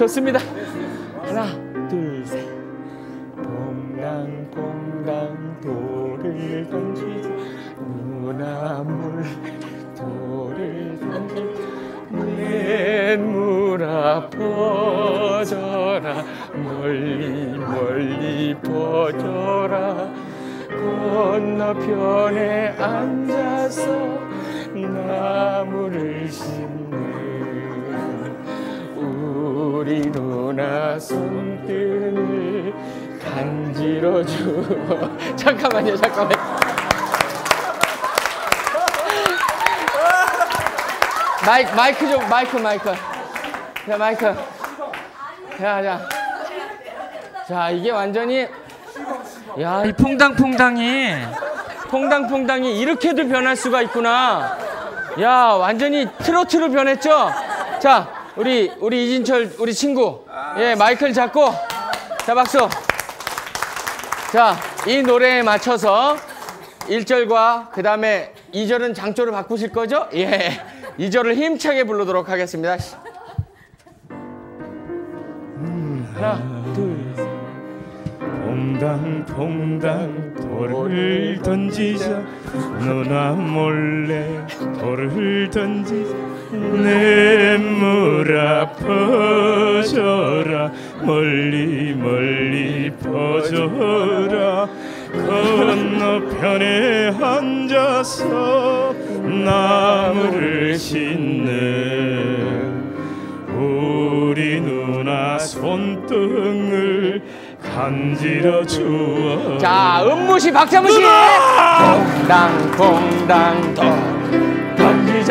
좋습니다. 하나, 둘, 셋. 봄당봄당 돌을 던지자 무나물 돌을 던지자 맨무라 퍼져라 멀리 멀리 퍼져라 건너편에 안 손등을 간지러 주어 잠깐만요 잠깐만요 마이크 마이크 좀 마이크 마이크 자 마이크 자자 자 이게 완전히 야이 퐁당퐁당이 퐁당퐁당이 이렇게도 변할 수가 있구나 야 완전히 트로트로 변했죠 자 우리 우리 이진철 우리 친구 예, 마이크를 잡고. 자, 박수. 자, 이 노래에 맞춰서 1절과 그 다음에 2절은 장조를 바꾸실 거죠? 예. 2절을 힘차게 부르도록 하겠습니다. 하나, 둘, 셋. 퐁당퐁당 돌을 던지자 누나 몰래 돌을 던지자 눈물 아퍼져라 멀리 멀리 퍼져라 건너편에 앉아서 나무를 심는 우리 누나 손등을 간지러 주어 자 음무시 박자무시 퐁당 퐁당 퐁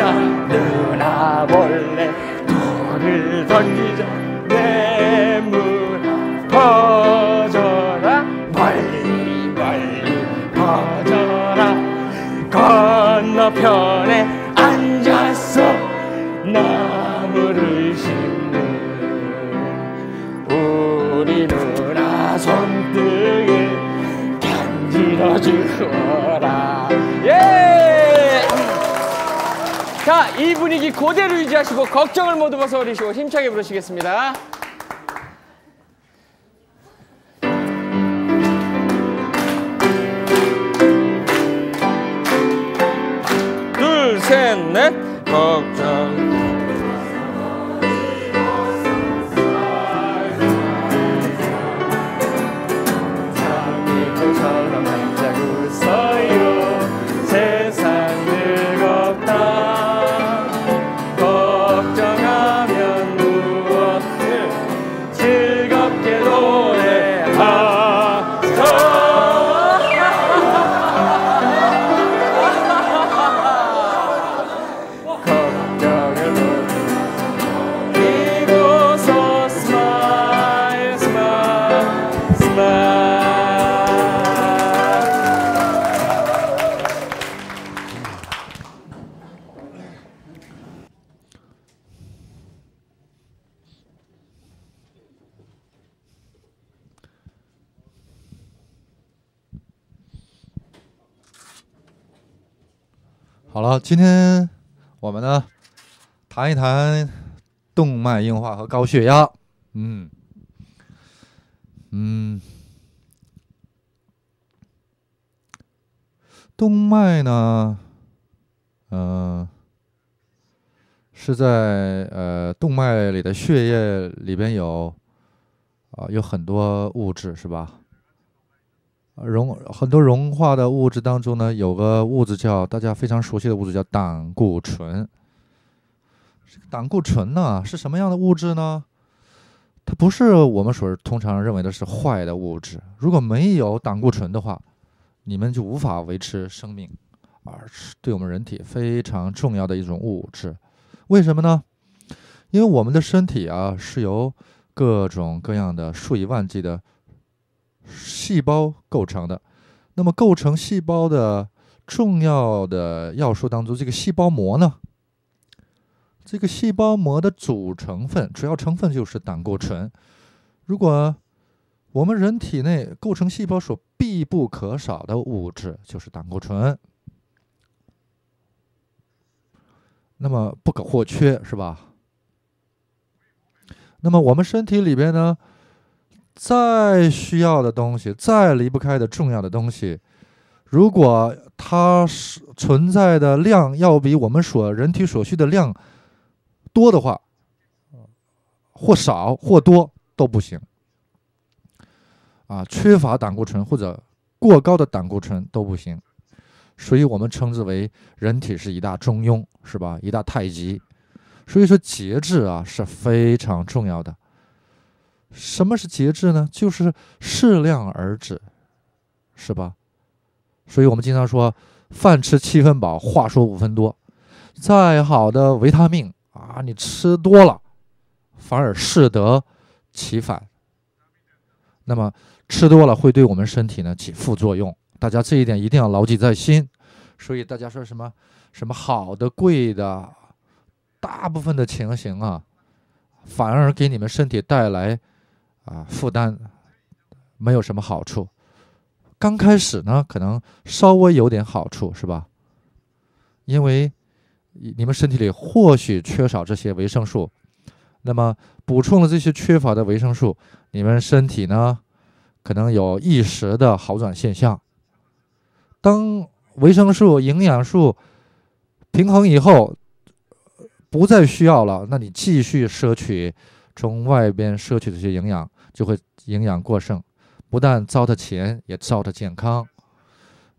던지자 누나 벌레 돌을 던지자 내문 퍼져라 멀리 멀리 퍼져라 건너편에 앉았어 나무를 심는 우리 누나 손등에 간지러 주어라 예! 자, 이 분위기 그대로 유지하시고 걱정을 모두 벗어버리시고 힘차게 부르시겠습니다. 둘, 셋, 넷. 걱好，今天我们呢谈一谈动脉硬化和高血压。嗯嗯，动脉呢，呃，是在呃动脉里的血液里边有啊有很多物质，是吧？融很多融化的物质当中呢，有个物质叫大家非常熟悉的物质，叫胆固醇。胆固醇呢是什么样的物质呢？它不是我们所通常认为的是坏的物质。如果没有胆固醇的话，你们就无法维持生命，而是对我们人体非常重要的一种物质。为什么呢？因为我们的身体啊是由各种各样的数以万计的。细胞构成的，那么构成细胞的重要的要素当中，这个细胞膜呢？这个细胞膜的主成分，主要成分就是胆固醇。如果我们人体内构成细胞所必不可少的物质就是胆固醇，那么不可或缺，是吧？那么我们身体里边呢？再需要的东西，再离不开的重要的东西，如果它是存在的量要比我们所人体所需的量多的话，或少或多都不行。啊，缺乏胆固醇或者过高的胆固醇都不行。所以我们称之为人体是一大中庸，是吧？一大太极。所以说节制啊是非常重要的。什么是节制呢？就是适量而止，是吧？所以我们经常说，饭吃七分饱，话说五分多。再好的维他命啊，你吃多了，反而适得其反。那么吃多了会对我们身体呢起副作用，大家这一点一定要牢记在心。所以大家说什么什么好的贵的，大部分的情形啊，反而给你们身体带来。啊，负担没有什么好处。刚开始呢，可能稍微有点好处，是吧？因为你们身体里或许缺少这些维生素，那么补充了这些缺乏的维生素，你们身体呢，可能有一时的好转现象。当维生素、营养素平衡以后，不再需要了，那你继续摄取从外边摄取的些营养。就会营养过剩，不但糟蹋钱，也糟蹋健康。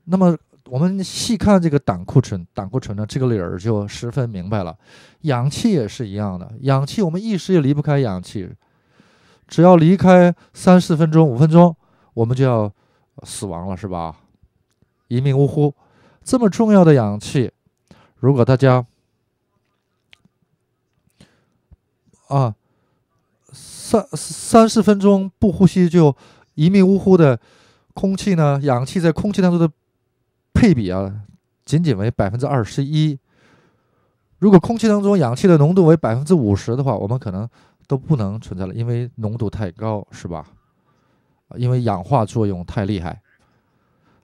那么我们细看这个胆固醇，胆固醇呢，这个理儿就十分明白了。氧气也是一样的，氧气我们一时也离不开氧气，只要离开三四分钟、五分钟，我们就要死亡了，是吧？一命呜呼。这么重要的氧气，如果大家啊。三三四分钟不呼吸就一命呜呼的，空气呢？氧气在空气当中的配比啊，仅仅为百分之二十一。如果空气当中氧气的浓度为百分之五十的话，我们可能都不能存在了，因为浓度太高，是吧？因为氧化作用太厉害，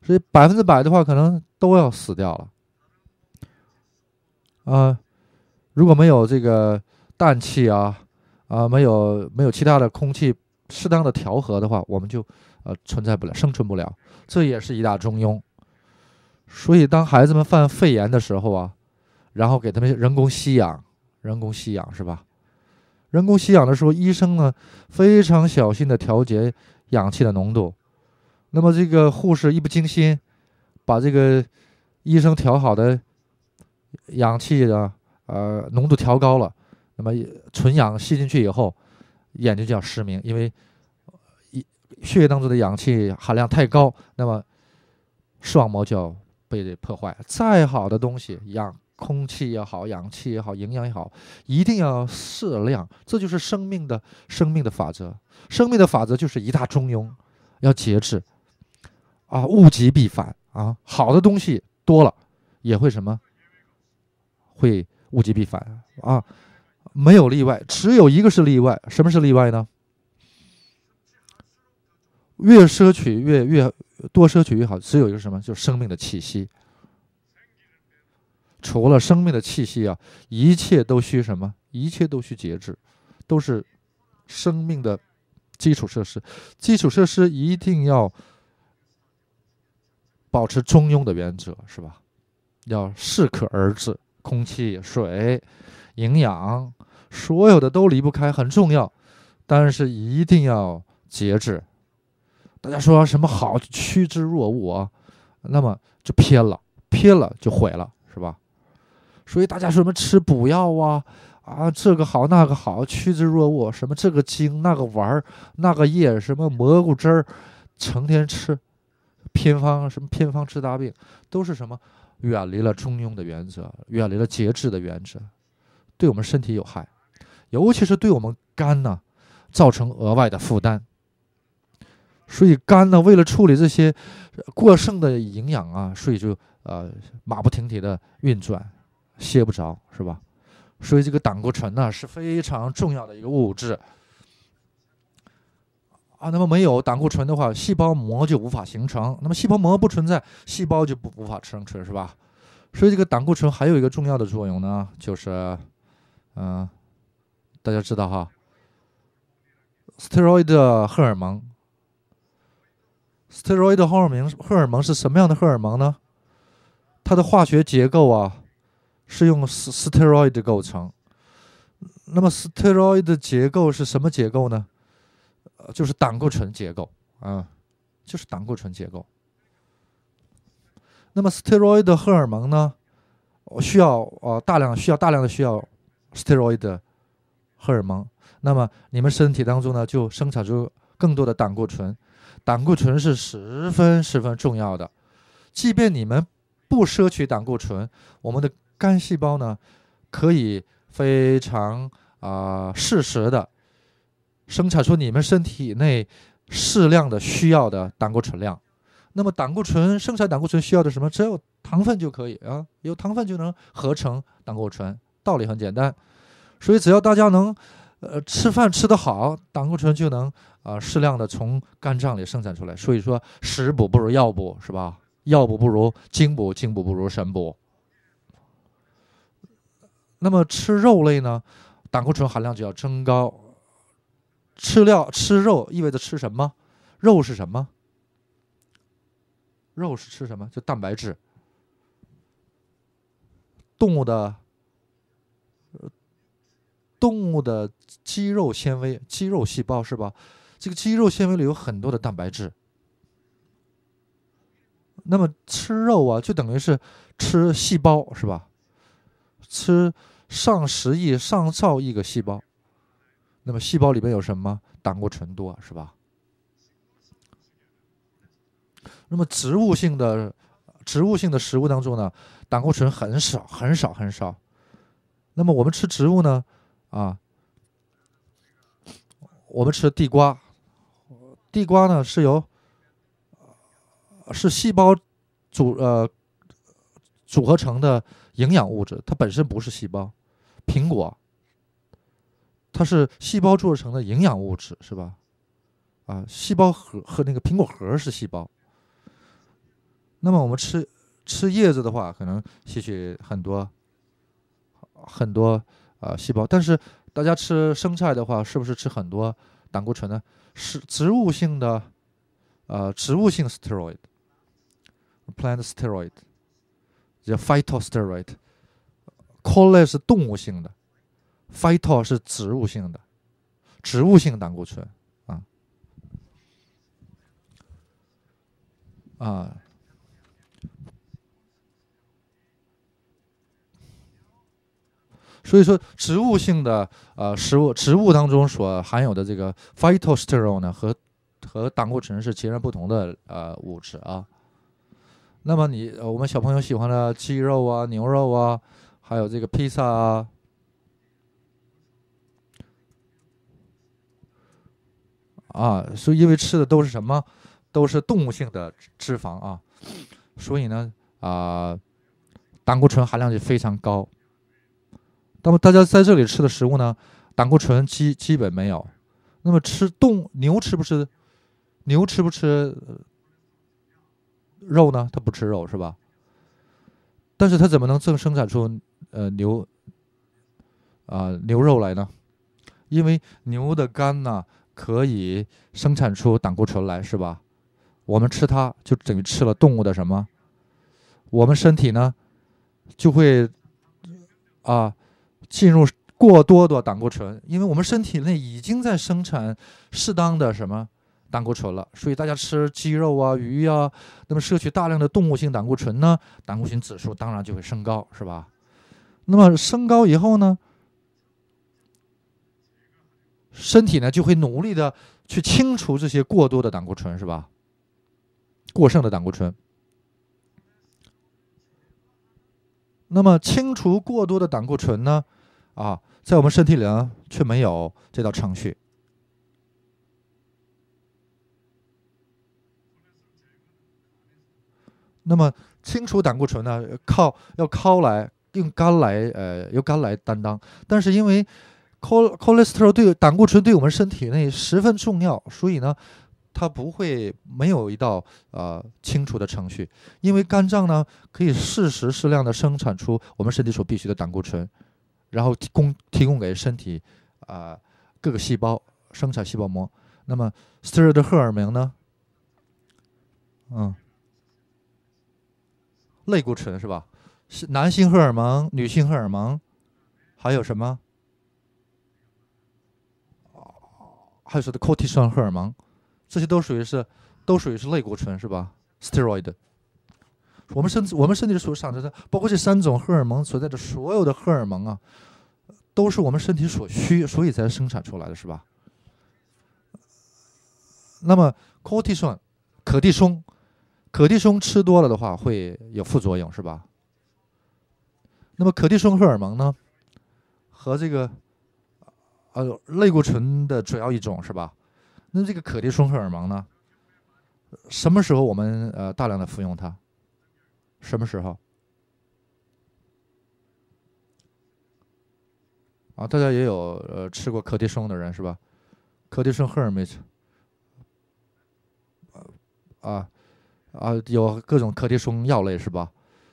所以百分之百的话，可能都要死掉了。啊，如果没有这个氮气啊。啊，没有没有其他的空气适当的调和的话，我们就呃存在不了，生存不了，这也是一大中庸。所以当孩子们犯肺炎的时候啊，然后给他们人工吸氧，人工吸氧是吧？人工吸氧的时候，医生呢非常小心的调节氧气的浓度。那么这个护士一不精心，把这个医生调好的氧气的呃浓度调高了。那么，纯氧吸进去以后，眼睛就要失明，因为血液当中的氧气含量太高，那么视网膜就要被破坏。再好的东西，氧、空气也好，氧气也好，营养也好，一定要适量。这就是生命的、生命的法则。生命的法则就是一大中庸，要节制啊！物极必反啊！好的东西多了，也会什么？会物极必反啊！没有例外，只有一个是例外。什么是例外呢？越奢侈越越多奢侈越好，只有一个什么？就是生命的气息。除了生命的气息啊，一切都需什么？一切都需节制，都是生命的基础设施。基础设施一定要保持中庸的原则，是吧？要适可而止。空气、水、营养。所有的都离不开，很重要，但是一定要节制。大家说什么好，趋之若鹜啊，那么就偏了，偏了就毁了，是吧？所以大家什么吃补药啊，啊这个好那个好，趋之若鹜，什么这个精那个丸儿那个液，什么蘑菇汁儿，成天吃偏方，什么偏方治大病，都是什么远离了中庸的原则，远离了节制的原则，对我们身体有害。尤其是对我们肝呢，造成额外的负担，所以肝呢，为了处理这些过剩的营养啊，所以就呃马不停蹄的运转，歇不着是吧？所以这个胆固醇呢是非常重要的一个物质啊。那么没有胆固醇的话，细胞膜就无法形成，那么细胞膜不存在，细胞就不无法生存是吧？所以这个胆固醇还有一个重要的作用呢，就是嗯。大家知道哈，steroid 荷尔蒙，steroid 荷尔蒙荷尔蒙是什么样的荷尔蒙呢？它的化学结构啊，是用 steroid 构成。那么 steroid 的结构是什么结构呢？就是胆固醇结构啊，就是胆固醇结构。那么 steroid 荷尔蒙呢，需要啊大量需要大量的需要 steroid。荷尔蒙，那么你们身体当中呢，就生产出更多的胆固醇。胆固醇是十分十分重要的。即便你们不摄取胆固醇，我们的肝细胞呢，可以非常啊适时的生产出你们身体内适量的需要的胆固醇量。那么胆固醇生产胆固醇需要的什么？只有糖分就可以啊，有糖分就能合成胆固醇。道理很简单。所以，只要大家能，呃，吃饭吃得好，胆固醇就能啊适量的从肝脏里生产出来。所以说，食补不如药补，是吧？药补不如精补，精补不如神补。那么吃肉类呢，胆固醇含量就要增高。吃料吃肉意味着吃什么？肉是什么？肉是吃什么？就蛋白质，动物的。动物的肌肉纤维、肌肉细胞是吧？这个肌肉纤维里有很多的蛋白质。那么吃肉啊，就等于是吃细胞是吧？吃上十亿、上兆亿个细胞。那么细胞里面有什么？胆固醇多是吧？那么植物性的、植物性的食物当中呢，胆固醇很少、很少、很少。那么我们吃植物呢？啊，我们吃地瓜，地瓜呢是由是细胞组呃组合成的营养物质，它本身不是细胞。苹果，它是细胞做成的营养物质，是吧？啊，细胞核和那个苹果核是细胞。那么我们吃吃叶子的话，可能吸取很多很多。啊，细胞。但是大家吃生菜的话，是不是吃很多胆固醇呢？是植物性的，呃，植物性 steroid，plant steroid，叫 phytosteroid。Cholin 是动物性的，phyto 是植物性的，植物性胆固醇啊啊。所以说，植物性的呃食物，植物当中所含有的这个 phytosterol 呢，和和胆固醇是截然不同的呃物质啊。那么你我们小朋友喜欢的鸡肉啊、牛肉啊，还有这个披萨啊，啊，所以因为吃的都是什么，都是动物性的脂肪啊，所以呢啊，胆固醇含量就非常高。那么大家在这里吃的食物呢，胆固醇基基本没有。那么吃动牛吃不吃？牛吃不吃肉呢？它不吃肉是吧？但是它怎么能生生产出呃牛啊牛肉来呢？因为牛的肝呢可以生产出胆固醇来是吧？我们吃它就等于吃了动物的什么？我们身体呢就会啊。进入过多的胆固醇，因为我们身体内已经在生产适当的什么胆固醇了，所以大家吃鸡肉啊、鱼啊，那么摄取大量的动物性胆固醇呢，胆固醇指数当然就会升高，是吧？那么升高以后呢，身体呢就会努力的去清除这些过多的胆固醇，是吧？过剩的胆固醇，那么清除过多的胆固醇呢？啊，在我们身体里呢却没有这道程序。那么清除胆固醇呢？靠，要靠来用肝来，呃，由肝来担当。但是因为 cholesterol 对胆固醇对我们身体内十分重要，所以呢，它不会没有一道呃清除的程序。因为肝脏呢，可以适时适量的生产出我们身体所必需的胆固醇。然后提供提供给身体，啊，各个细胞生产细胞膜。那么，steroid 荷尔蒙呢？嗯，类固醇是吧？是男性荷尔蒙、女性荷尔蒙，还有什么？还有说的 c o t i 睾酮荷尔蒙，这些都属于是，都属于是类固醇是吧？steroid。我们身我们身体所产生的，包括这三种荷尔蒙所在的所有的荷尔蒙啊，都是我们身体所需，所以才生产出来的是吧？那么，cortison 可地松，可地松吃多了的话会有副作用是吧？那么，可地松荷尔蒙呢，和这个呃类固醇的主要一种是吧？那这个可地松荷尔蒙呢，什么时候我们呃大量的服用它？什么时候？啊，大家也有呃吃过柯地松的人是吧？克地松 e r m i t 啊啊，有各种柯地松药类是吧？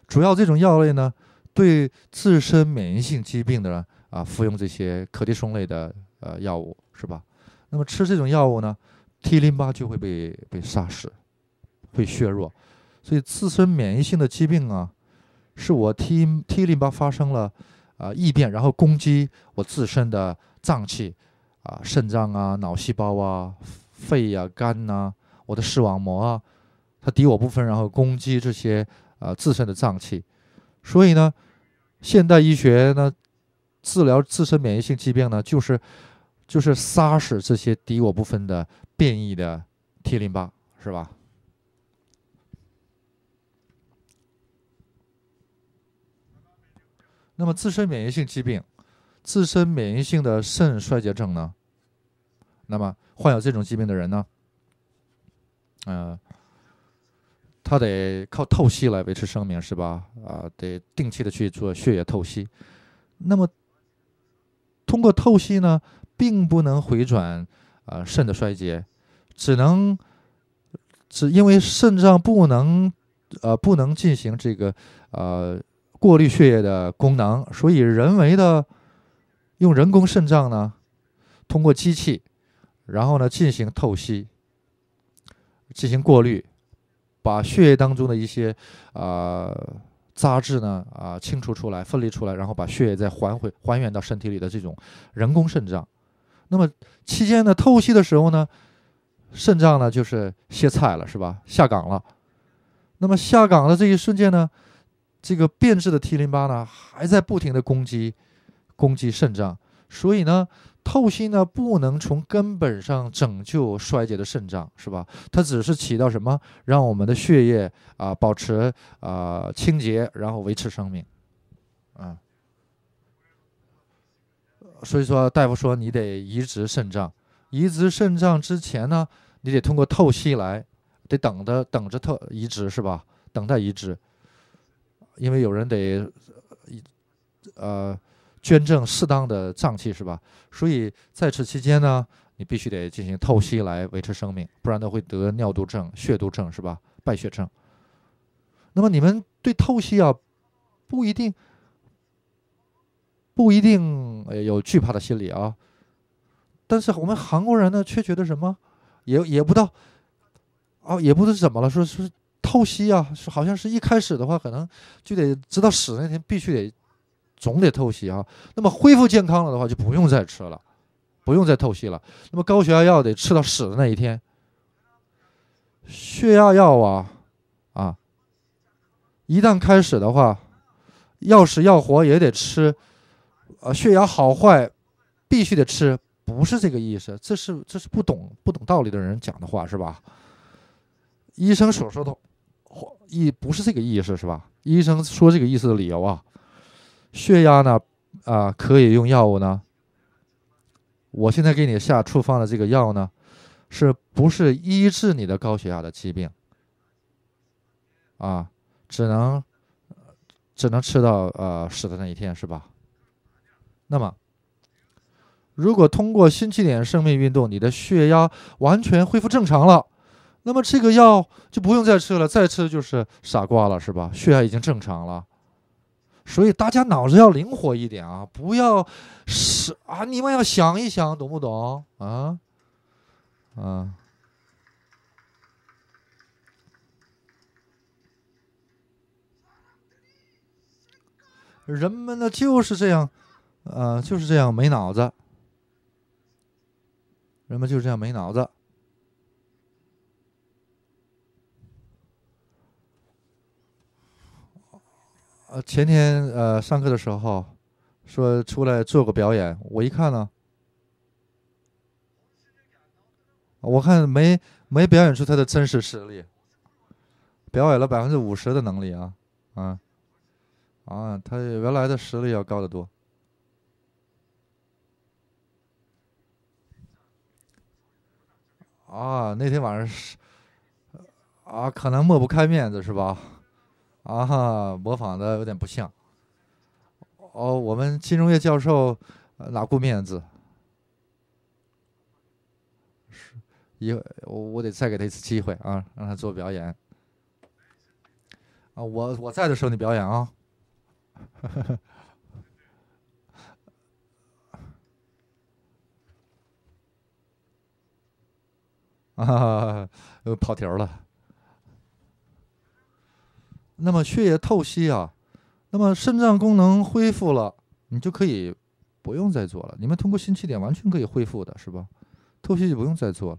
主要这种药类呢，对自身免疫性疾病的人啊，服用这些柯地松类的呃药物是吧？那么吃这种药物呢，T 淋巴就会被被杀死，会削弱。所以自身免疫性的疾病啊，是我 T T 淋巴发生了啊异变，然后攻击我自身的脏器啊，肾脏啊、脑细胞啊、肺呀、肝呐、我的视网膜啊，它敌我不分，然后攻击这些啊自身的脏器。所以呢，现代医学呢，治疗自身免疫性疾病呢，就是就是杀死这些敌我不分的变异的 T 淋巴，是吧？那么自身免疫性疾病，自身免疫性的肾衰竭症呢？那么患有这种疾病的人呢？嗯，他得靠透析来维持生命，是吧？啊，得定期的去做血液透析。那么通过透析呢，并不能回转啊肾的衰竭，只能只因为肾脏不能呃不能进行这个呃。过滤血液的功能，所以人为的用人工肾脏呢，通过机器，然后呢进行透析，进行过滤，把血液当中的一些啊杂质呢啊清除出来、分离出来，然后把血液再还回还原到身体里的这种人工肾脏。那么期间呢透析的时候呢，肾脏呢就是歇菜了，是吧？下岗了。那么下岗的这一瞬间呢？这个变质的 T 淋巴呢，还在不停的攻击，攻击肾脏，所以呢，透析呢不能从根本上拯救衰竭的肾脏，是吧？它只是起到什么，让我们的血液啊保持啊清洁，然后维持生命，啊。所以说，大夫说你得移植肾脏，移植肾脏之前呢，你得通过透析来，得等着等着透移植是吧？等待移植。因为有人得，呃，捐赠适当的脏器是吧？所以在此期间呢，你必须得进行透析来维持生命，不然都会得尿毒症、血毒症是吧？败血症。那么你们对透析啊，不一定不一定有惧怕的心理啊。但是我们韩国人呢，却觉得什么？也也不知道，哦，也不知道怎么了，说是。透析啊，是好像是一开始的话，可能就得知道死那天必须得，总得透析啊。那么恢复健康了的话，就不用再吃了，不用再透析了。那么高血压药得吃到死的那一天，血压药啊啊，一旦开始的话，要死要活也得吃啊。血压好坏必须得吃，不是这个意思，这是这是不懂不懂道理的人讲的话是吧？医生所说的。意不是这个意思，是吧？医生说这个意思的理由啊，血压呢，啊，可以用药物呢。我现在给你下处方的这个药呢，是不是医治你的高血压的疾病？啊，只能，只能吃到呃死的那一天，是吧？那么，如果通过新起点生命运动，你的血压完全恢复正常了。那么这个药就不用再吃了，再吃就是傻瓜了，是吧？血压已经正常了，所以大家脑子要灵活一点啊，不要是啊！你们要想一想，懂不懂啊？啊！人们呢就是这样，啊，就是这样没脑子，人们就是这样没脑子。呃，前天呃上课的时候，说出来做个表演，我一看呢，我看没没表演出他的真实实力，表演了百分之五十的能力啊，啊，啊，他原来的实力要高得多，啊，那天晚上是，啊，可能抹不开面子是吧？啊，模仿的有点不像。哦，我们金融业教授哪顾面子？是，一我我得再给他一次机会啊，让他做表演。啊，我我在的时候你表演啊。哈哈哈。啊，又跑题了。那么血液透析啊，那么肾脏功能恢复了，你就可以不用再做了。你们通过新起点完全可以恢复的，是吧？透析就不用再做了，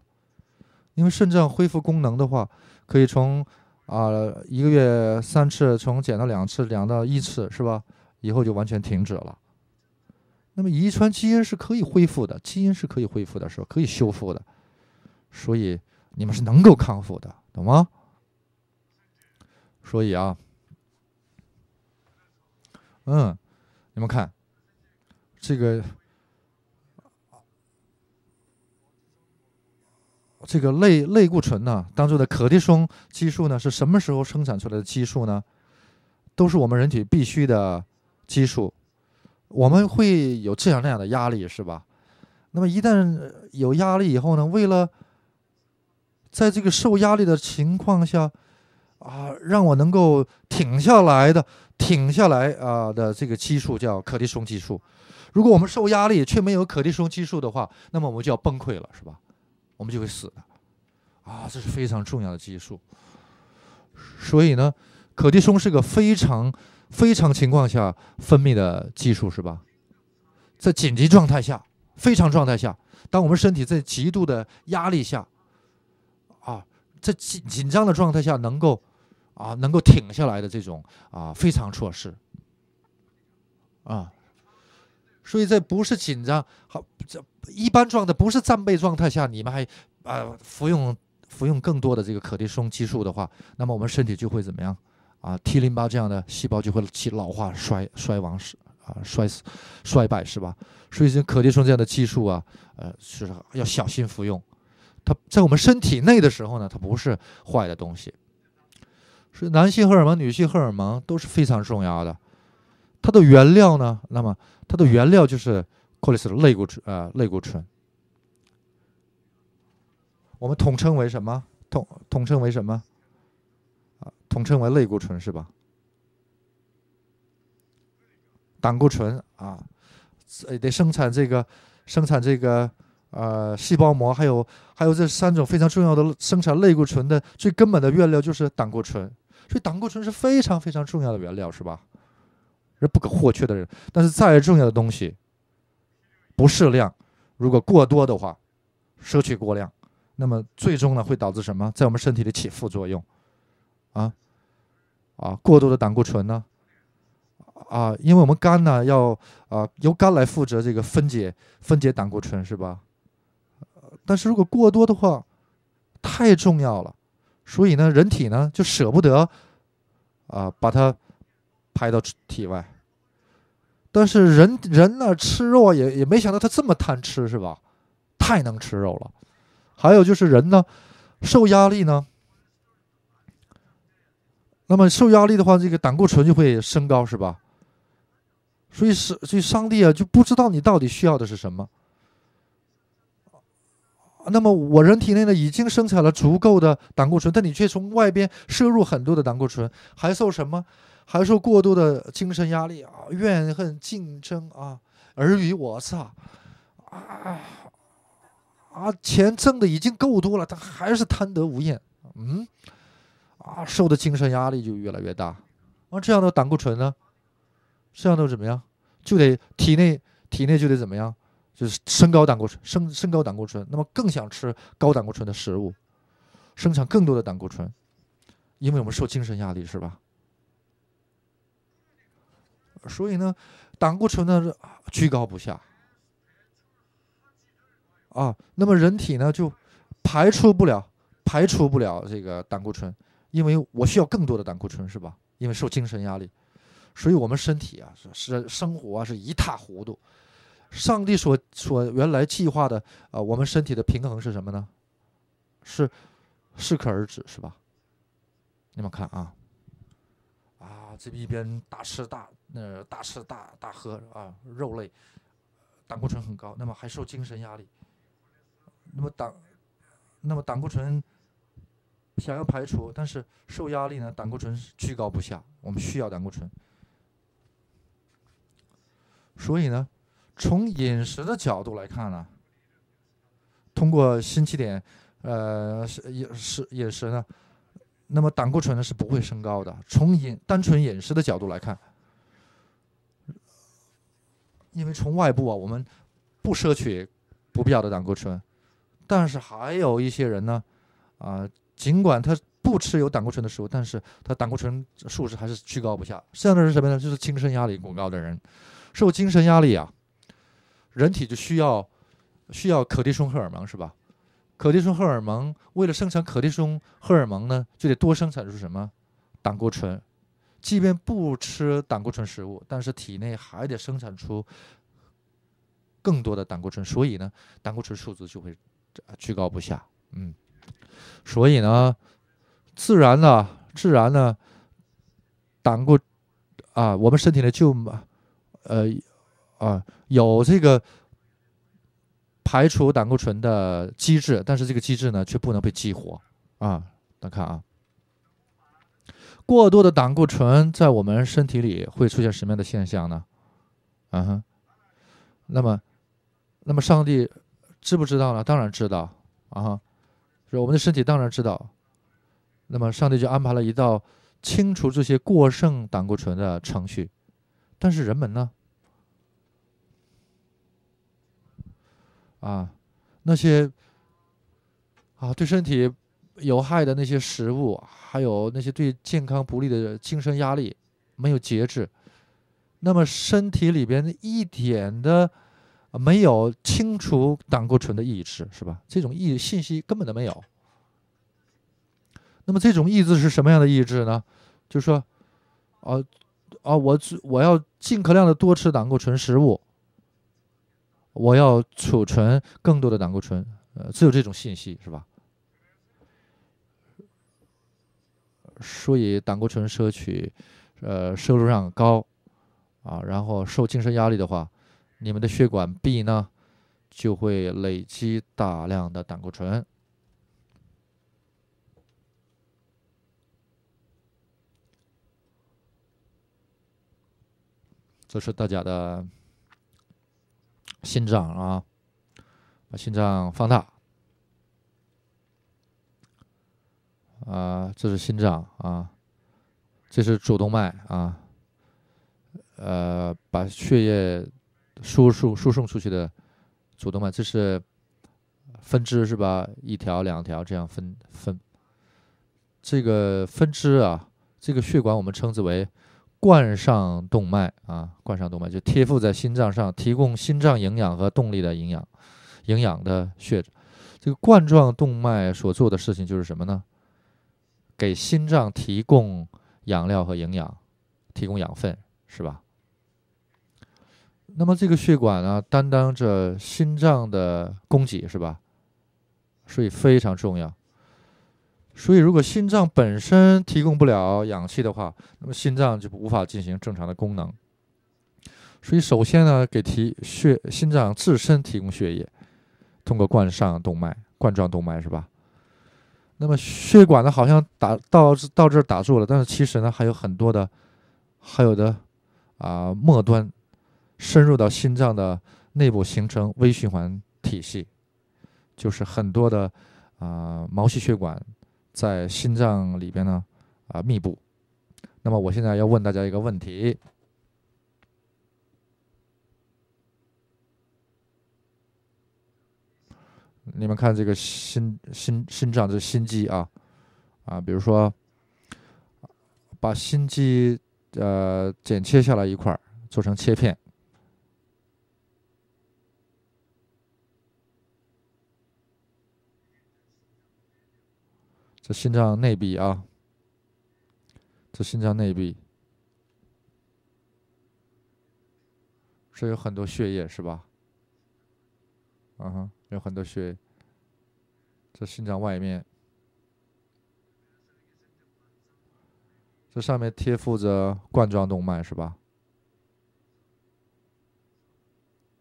因为肾脏恢复功能的话，可以从啊一个月三次，从减到两次，两到一次，是吧？以后就完全停止了。那么遗传基因是可以恢复的，基因是可以恢复的，是吧？可以修复的，所以你们是能够康复的，懂吗？所以啊，嗯，你们看，这个这个类类固醇呢，当中的可的松激素呢，是什么时候生产出来的激素呢？都是我们人体必需的激素。我们会有这样那样的压力，是吧？那么一旦有压力以后呢，为了在这个受压力的情况下。啊，让我能够挺下来的，挺下来啊的这个激素叫可的松激素。如果我们受压力却没有可的松激素的话，那么我们就要崩溃了，是吧？我们就会死的。啊，这是非常重要的激素。所以呢，可的松是个非常非常情况下分泌的激素，是吧？在紧急状态下、非常状态下，当我们身体在极度的压力下。在紧紧张的状态下，能够啊，能够挺下来的这种啊，非常措施啊，所以这不是紧张，好，这一般状态不是战备状态下，你们还啊，服用服用更多的这个可的松激素的话，那么我们身体就会怎么样啊？T 淋巴这样的细胞就会起老化、衰衰亡是啊，衰死衰败是吧？所以，这可的松这样的激素啊，呃，是要小心服用。它在我们身体内的时候呢，它不是坏的东西，是男性荷尔蒙、女性荷尔蒙都是非常重要的。它的原料呢，那么它的原料就是克里斯的类固醇啊，类固醇。我们统称为什么？统统称为什么？啊，统称为类固醇是吧？胆固醇啊，得生产这个，生产这个。呃，细胞膜还有还有这三种非常重要的生产类固醇的最根本的原料就是胆固醇，所以胆固醇是非常非常重要的原料，是吧？是不可或缺的。但是再重要的东西，不适量，如果过多的话，摄取过量，那么最终呢会导致什么？在我们身体里起副作用，啊啊，过多的胆固醇呢？啊，因为我们肝呢要啊由肝来负责这个分解分解胆固醇，是吧？但是如果过多的话，太重要了，所以呢，人体呢就舍不得，啊，把它排到体外。但是人人呢吃肉啊，也也没想到他这么贪吃是吧？太能吃肉了。还有就是人呢，受压力呢，那么受压力的话，这个胆固醇就会升高是吧？所以是，所以上帝啊就不知道你到底需要的是什么。那么我人体内呢已经生产了足够的胆固醇，但你却从外边摄入很多的胆固醇，还受什么？还受过度的精神压力啊，怨恨、竞争啊，尔虞我诈啊啊！钱挣的已经够多了，但还是贪得无厌，嗯啊，受的精神压力就越来越大。啊，这样的胆固醇呢，这样的怎么样？就得体内体内就得怎么样？就是升高胆固醇，升升高胆固醇，那么更想吃高胆固醇的食物，生产更多的胆固醇，因为我们受精神压力，是吧？所以呢，胆固醇呢居高不下，啊，那么人体呢就排除不了，排除不了这个胆固醇，因为我需要更多的胆固醇，是吧？因为受精神压力，所以我们身体啊是生活啊是一塌糊涂。上帝所所原来计划的啊，我们身体的平衡是什么呢？是适可而止，是吧？你们看啊，啊这一边大吃大那大吃大大喝啊，肉类胆固醇很高，那么还受精神压力，那么胆那么胆固醇想要排除，但是受压力呢，胆固醇是居高不下。我们需要胆固醇，所以呢。从饮食的角度来看呢，通过新起点，呃，是，饮食饮食呢，那么胆固醇呢是不会升高的。从饮单纯饮食的角度来看，因为从外部啊，我们不摄取不必要的胆固醇，但是还有一些人呢，啊，尽管他不吃有胆固醇的食物，但是他胆固醇数值还是居高不下。这样的是什么呢？就是精神压力过高的人，受精神压力啊。人体就需要需要可的松荷尔蒙是吧？可的松荷尔蒙为了生产可的松荷尔蒙呢，就得多生产出什么胆固醇？即便不吃胆固醇食物，但是体内还得生产出更多的胆固醇，所以呢，胆固醇数值就会居高不下。嗯，所以呢，自然呢，自然呢，胆固啊，我们身体呢就呃。啊，有这个排除胆固醇的机制，但是这个机制呢，却不能被激活啊！大家看啊，过多的胆固醇在我们身体里会出现什么样的现象呢？嗯哼，那么，那么上帝知不知道呢？当然知道啊，是我们的身体当然知道。那么上帝就安排了一道清除这些过剩胆固醇的程序，但是人们呢？啊，那些啊，对身体有害的那些食物，还有那些对健康不利的精神压力，没有节制，那么身体里边一点的没有清除胆固醇的意志，是吧？这种意信息根本都没有。那么这种意志是什么样的意志呢？就是说，呃，啊，我我要尽可量的多吃胆固醇食物。我要储存更多的胆固醇，呃，只有这种信息是吧？所以胆固醇摄取，呃，摄入量高啊，然后受精神压力的话，你们的血管壁呢就会累积大量的胆固醇，这是大家的。心脏啊，把心脏放大啊，这是心脏啊，这是主动脉啊，呃，把血液输送输送出去的主动脉，这是分支是吧？一条两条这样分分，这个分支啊，这个血管我们称之为。冠上动脉啊，冠上动脉就贴附在心脏上，提供心脏营养和动力的营养、营养的血。这个冠状动脉所做的事情就是什么呢？给心脏提供养料和营养，提供养分，是吧？那么这个血管呢，担当着心脏的供给，是吧？所以非常重要。所以，如果心脏本身提供不了氧气的话，那么心脏就无法进行正常的功能。所以，首先呢，给提血心脏自身提供血液，通过冠上动脉、冠状动脉是吧？那么血管呢，好像打到到这儿打住了，但是其实呢，还有很多的，还有的啊末端深入到心脏的内部，形成微循环体系，就是很多的啊毛细血管。在心脏里边呢，啊，密布。那么，我现在要问大家一个问题：你们看这个心心心脏这心肌啊，啊，比如说把心肌呃剪切下来一块，做成切片。这心脏内壁啊，这心脏内壁是有很多血液是吧？嗯哼，有很多血。这心脏外面，这上面贴附着冠状动脉是吧？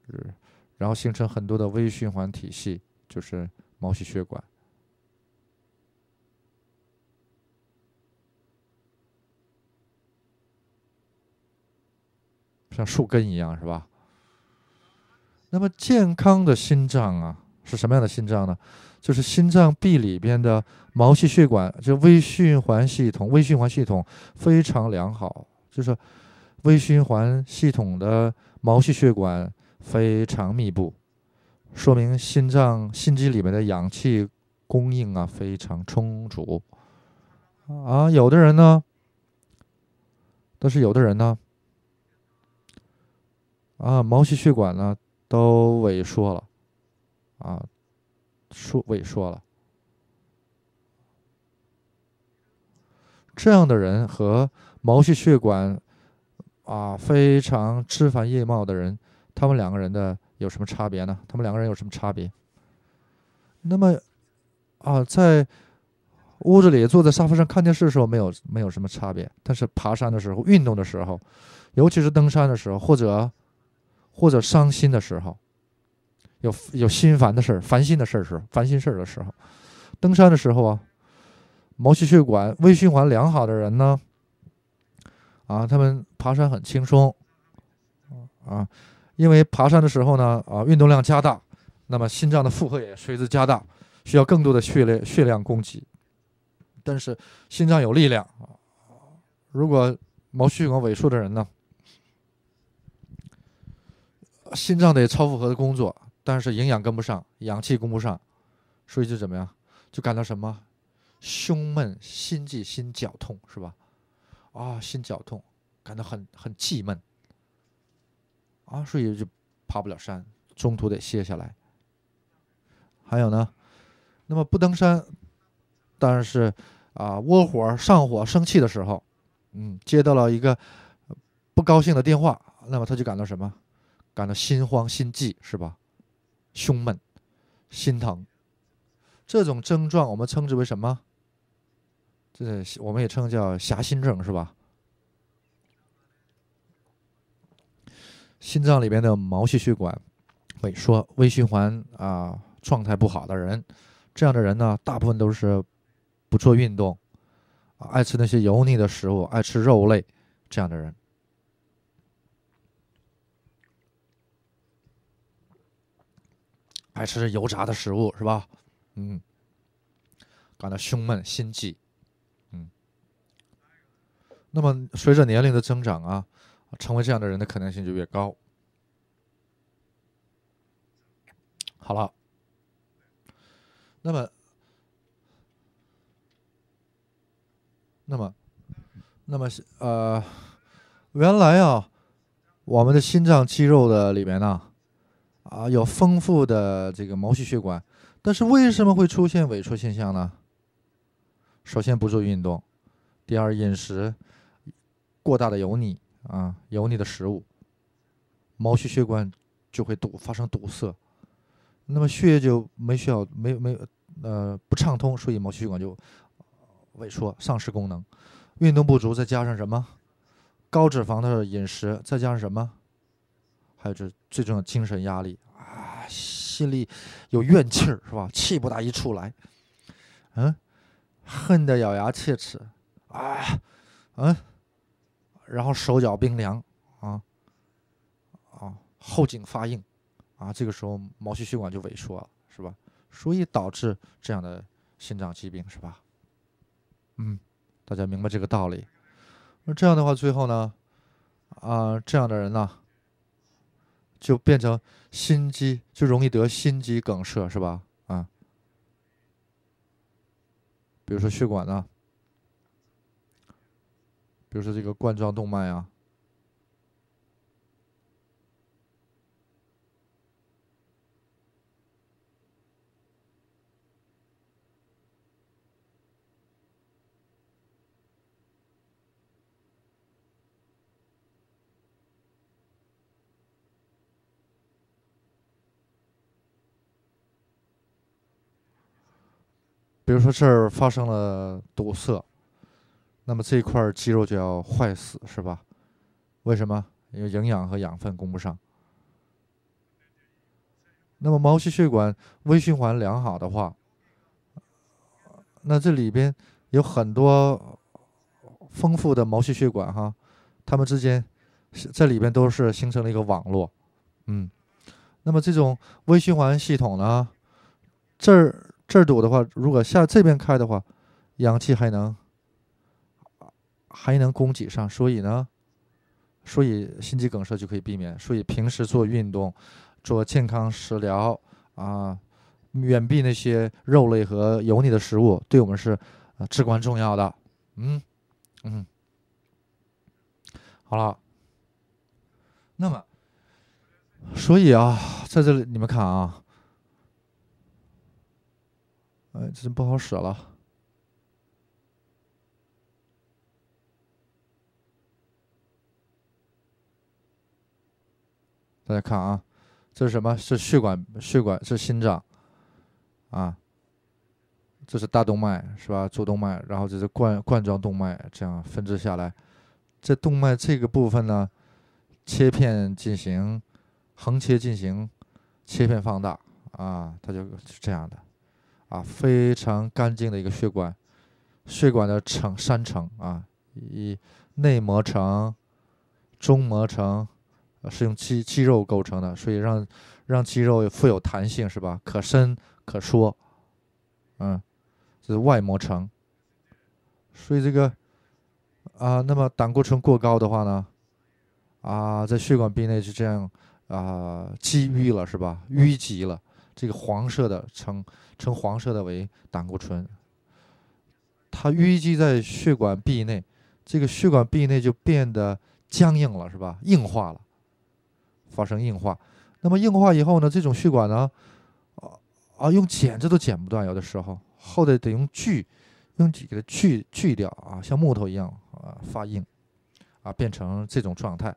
是，然后形成很多的微循环体系，就是毛细血管。像树根一样，是吧？那么健康的心脏啊，是什么样的心脏呢？就是心脏壁里边的毛细血管，就微循环系统，微循环系统非常良好，就是微循环系统的毛细血管非常密布，说明心脏心肌里面的氧气供应啊非常充足。啊，有的人呢，但是有的人呢。啊，毛细血管呢都萎缩了，啊，缩萎缩了。这样的人和毛细血管啊非常枝繁叶茂的人，他们两个人的有什么差别呢？他们两个人有什么差别？那么，啊，在屋子里坐在沙发上看电视的时候没有没有什么差别，但是爬山的时候、运动的时候，尤其是登山的时候，或者或者伤心的时候，有有心烦的事儿、烦心的事儿时候、烦心事儿的时候，登山的时候啊，毛细血管微循环良好的人呢，啊，他们爬山很轻松，啊，因为爬山的时候呢，啊，运动量加大，那么心脏的负荷也随之加大，需要更多的血量血量供给，但是心脏有力量，如果毛细血管萎缩的人呢？心脏得超负荷的工作，但是营养跟不上，氧气供不上，所以就怎么样？就感到什么？胸闷、心悸、心绞痛，是吧？啊，心绞痛，感到很很气闷，啊，所以就爬不了山，中途得歇下来。还有呢，那么不登山，但是啊，窝火、上火、生气的时候，嗯，接到了一个不高兴的电话，那么他就感到什么？感到心慌心悸是吧？胸闷、心疼，这种症状我们称之为什么？这我们也称叫“狭心症”是吧？心脏里边的毛细血管萎缩、微循环啊状态不好的人，这样的人呢，大部分都是不做运动，爱吃那些油腻的食物，爱吃肉类，这样的人。爱吃油炸的食物是吧？嗯，感到胸闷、心悸，嗯。那么，随着年龄的增长啊，成为这样的人的可能性就越高。好了，那么，那么，那么呃，原来啊，我们的心脏肌肉的里面呢？啊，有丰富的这个毛细血管，但是为什么会出现萎缩现象呢？首先不做运动，第二饮食过大的油腻啊，油腻的食物，毛细血管就会堵，发生堵塞，那么血液就没需要没没呃不畅通，所以毛细血管就萎缩，丧失功能。运动不足，再加上什么高脂肪的饮食，再加上什么？还有就是最重要的精神压力啊，心里有怨气儿是吧？气不打一处来，嗯，恨得咬牙切齿啊，嗯，然后手脚冰凉啊，啊，后颈发硬啊，这个时候毛细血管就萎缩了是吧？所以导致这样的心脏疾病是吧？嗯，大家明白这个道理，那这样的话最后呢，啊，这样的人呢？就变成心肌，就容易得心肌梗塞，是吧？啊，比如说血管呢，比如说这个冠状动脉啊。比如说这儿发生了堵塞，那么这一块肌肉就要坏死，是吧？为什么？因为营养和养分供不上。那么毛细血管微循环良好的话，那这里边有很多丰富的毛细血管哈，它们之间这里边都是形成了一个网络，嗯。那么这种微循环系统呢，这儿。这儿堵的话，如果向这边开的话，氧气还能还能供给上，所以呢，所以心肌梗塞就可以避免。所以平时做运动、做健康食疗啊，远避那些肉类和油腻的食物，对我们是至关重要的。嗯嗯，好了，那么，所以啊，在这里你们看啊。哎，这不好使了。大家看啊，这是什么？是血管，血管是心脏，啊，这是大动脉是吧？主动脉，然后这是冠冠状动脉，这样分支下来。这动脉这个部分呢，切片进行横切进行切片放大啊，它就是这样的。啊，非常干净的一个血管，血管的成三层啊，一内膜层、中膜层是用肌肌肉构成的，所以让让肌肉富有弹性是吧？可伸可缩。嗯，这是外膜层。所以这个啊，那么胆固醇过高的话呢，啊，在血管壁内就这样啊积淤了是吧？淤积了。这个黄色的称称黄色的为胆固醇，它淤积在血管壁内，这个血管壁内就变得僵硬了，是吧？硬化了，发生硬化。那么硬化以后呢？这种血管呢，啊啊，用剪子都剪不断，有的时候，后头得用锯，用锯给它锯锯掉啊，像木头一样啊，发硬啊，变成这种状态。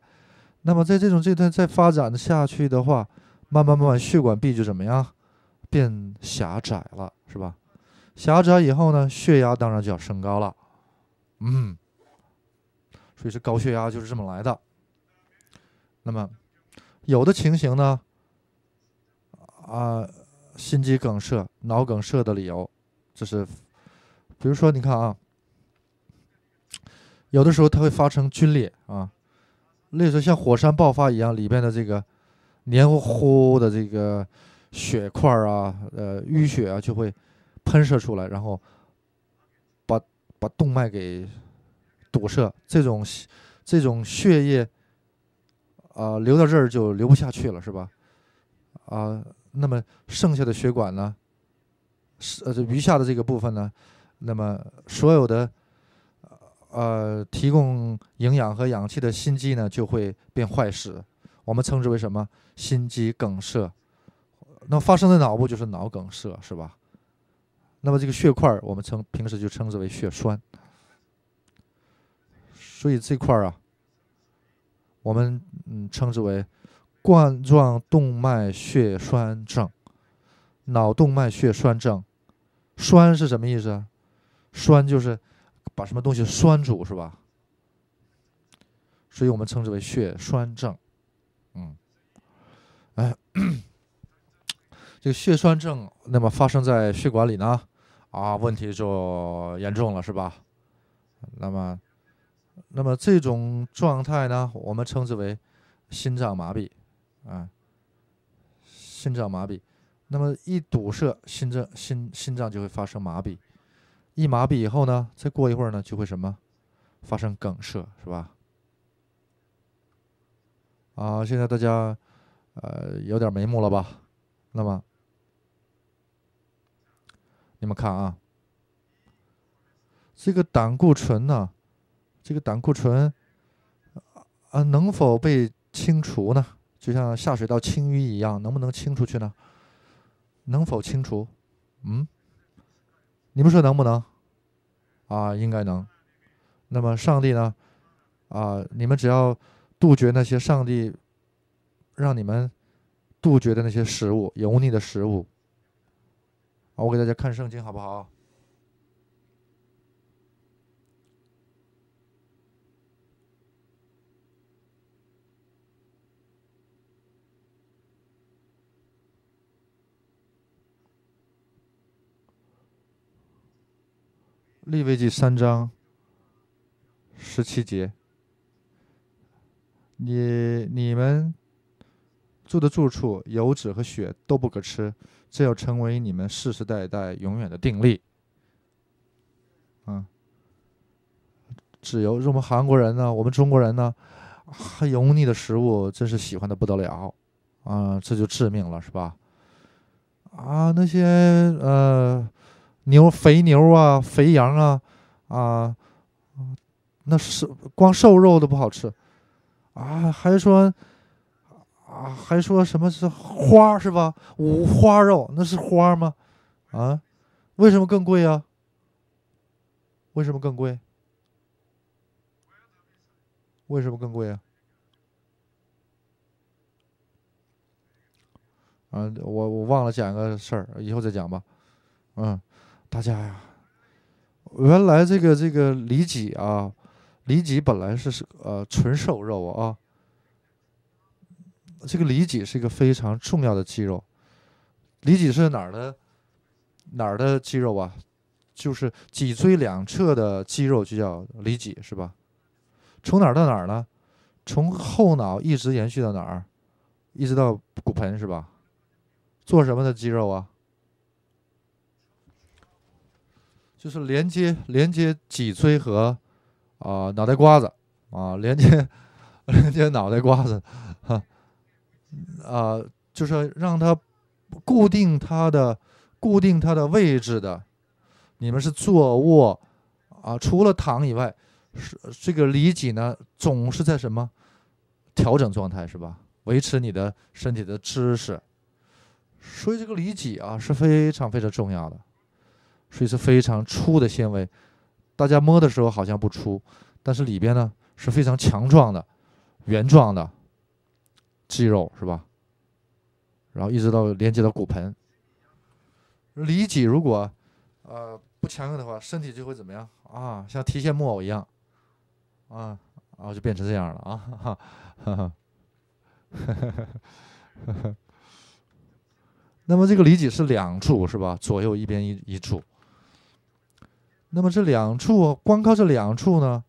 那么在这种阶段再发展下去的话。慢慢慢慢，血管壁就怎么样，变狭窄了，是吧？狭窄以后呢，血压当然就要升高了，嗯，所以是高血压就是这么来的。那么，有的情形呢，啊，心肌梗塞、脑梗塞的理由，这是，比如说你看啊，有的时候它会发生皲裂啊，类似像火山爆发一样，里边的这个。黏糊糊的这个血块啊，呃，淤血啊，就会喷射出来，然后把把动脉给堵塞。这种这种血液啊，流到这儿就流不下去了，是吧？啊，那么剩下的血管呢，是呃，这余下的这个部分呢，那么所有的呃提供营养和氧气的心肌呢，就会变坏死。我们称之为什么心肌梗塞？那发生在脑部就是脑梗塞，是吧？那么这个血块，我们称平时就称之为血栓。所以这块儿啊，我们嗯称之为冠状动脉血栓症、脑动脉血栓症。栓是什么意思？栓就是把什么东西栓住，是吧？所以我们称之为血栓症。哎，这个血栓症，那么发生在血管里呢，啊，问题就严重了，是吧？那么，那么这种状态呢，我们称之为心脏麻痹，啊，心脏麻痹。那么一堵塞，心脏心心脏就会发生麻痹，一麻痹以后呢，再过一会儿呢，就会什么，发生梗塞，是吧？啊，现在大家。呃，有点眉目了吧？那么，你们看啊，这个胆固醇呢，这个胆固醇啊，能否被清除呢？就像下水道清淤一样，能不能清出去呢？能否清除？嗯，你们说能不能？啊，应该能。那么，上帝呢？啊，你们只要杜绝那些上帝。让你们杜绝的那些食物，油腻的食物。啊，我给大家看圣经，好不好？利未记三章十七节，你你们。住的住处，油脂和血都不可吃，这要成为你们世世代代永远的定力。嗯，只有我们韩国人呢，我们中国人呢，油腻的食物真是喜欢的不得了啊！这就致命了，是吧？啊，那些呃牛肥牛啊，肥羊啊，啊，那是光瘦肉都不好吃啊，还是说？啊，还说什么是花是吧？五花肉那是花吗？啊，为什么更贵呀？为什么更贵？为什么更贵啊？啊，我我忘了讲一个事儿，以后再讲吧。嗯，大家呀，原来这个这个里脊啊，里脊本来是是呃纯瘦肉啊。这个里脊是一个非常重要的肌肉。里脊是哪儿的？哪儿的肌肉啊？就是脊椎两侧的肌肉，就叫里脊，是吧？从哪儿到哪儿呢？从后脑一直延续到哪儿？一直到骨盆，是吧？做什么的肌肉啊？就是连接连接脊椎和啊脑袋瓜子啊，连接 连接脑袋瓜子。啊，就是让它固定它的、固定它的位置的。你们是坐卧啊，除了躺以外，是这个里脊呢，总是在什么调整状态是吧？维持你的身体的姿势。所以这个里脊啊是非常非常重要的，所以是非常粗的纤维。大家摸的时候好像不出，但是里边呢是非常强壮的、圆状的。肌肉是吧，然后一直到连接到骨盆。里脊如果呃不强硬的话，身体就会怎么样啊？像提线木偶一样啊，然后就变成这样了啊。哈哈，那么这个里脊是两处是吧？左右一边一一处。那么这两处光靠这两处呢，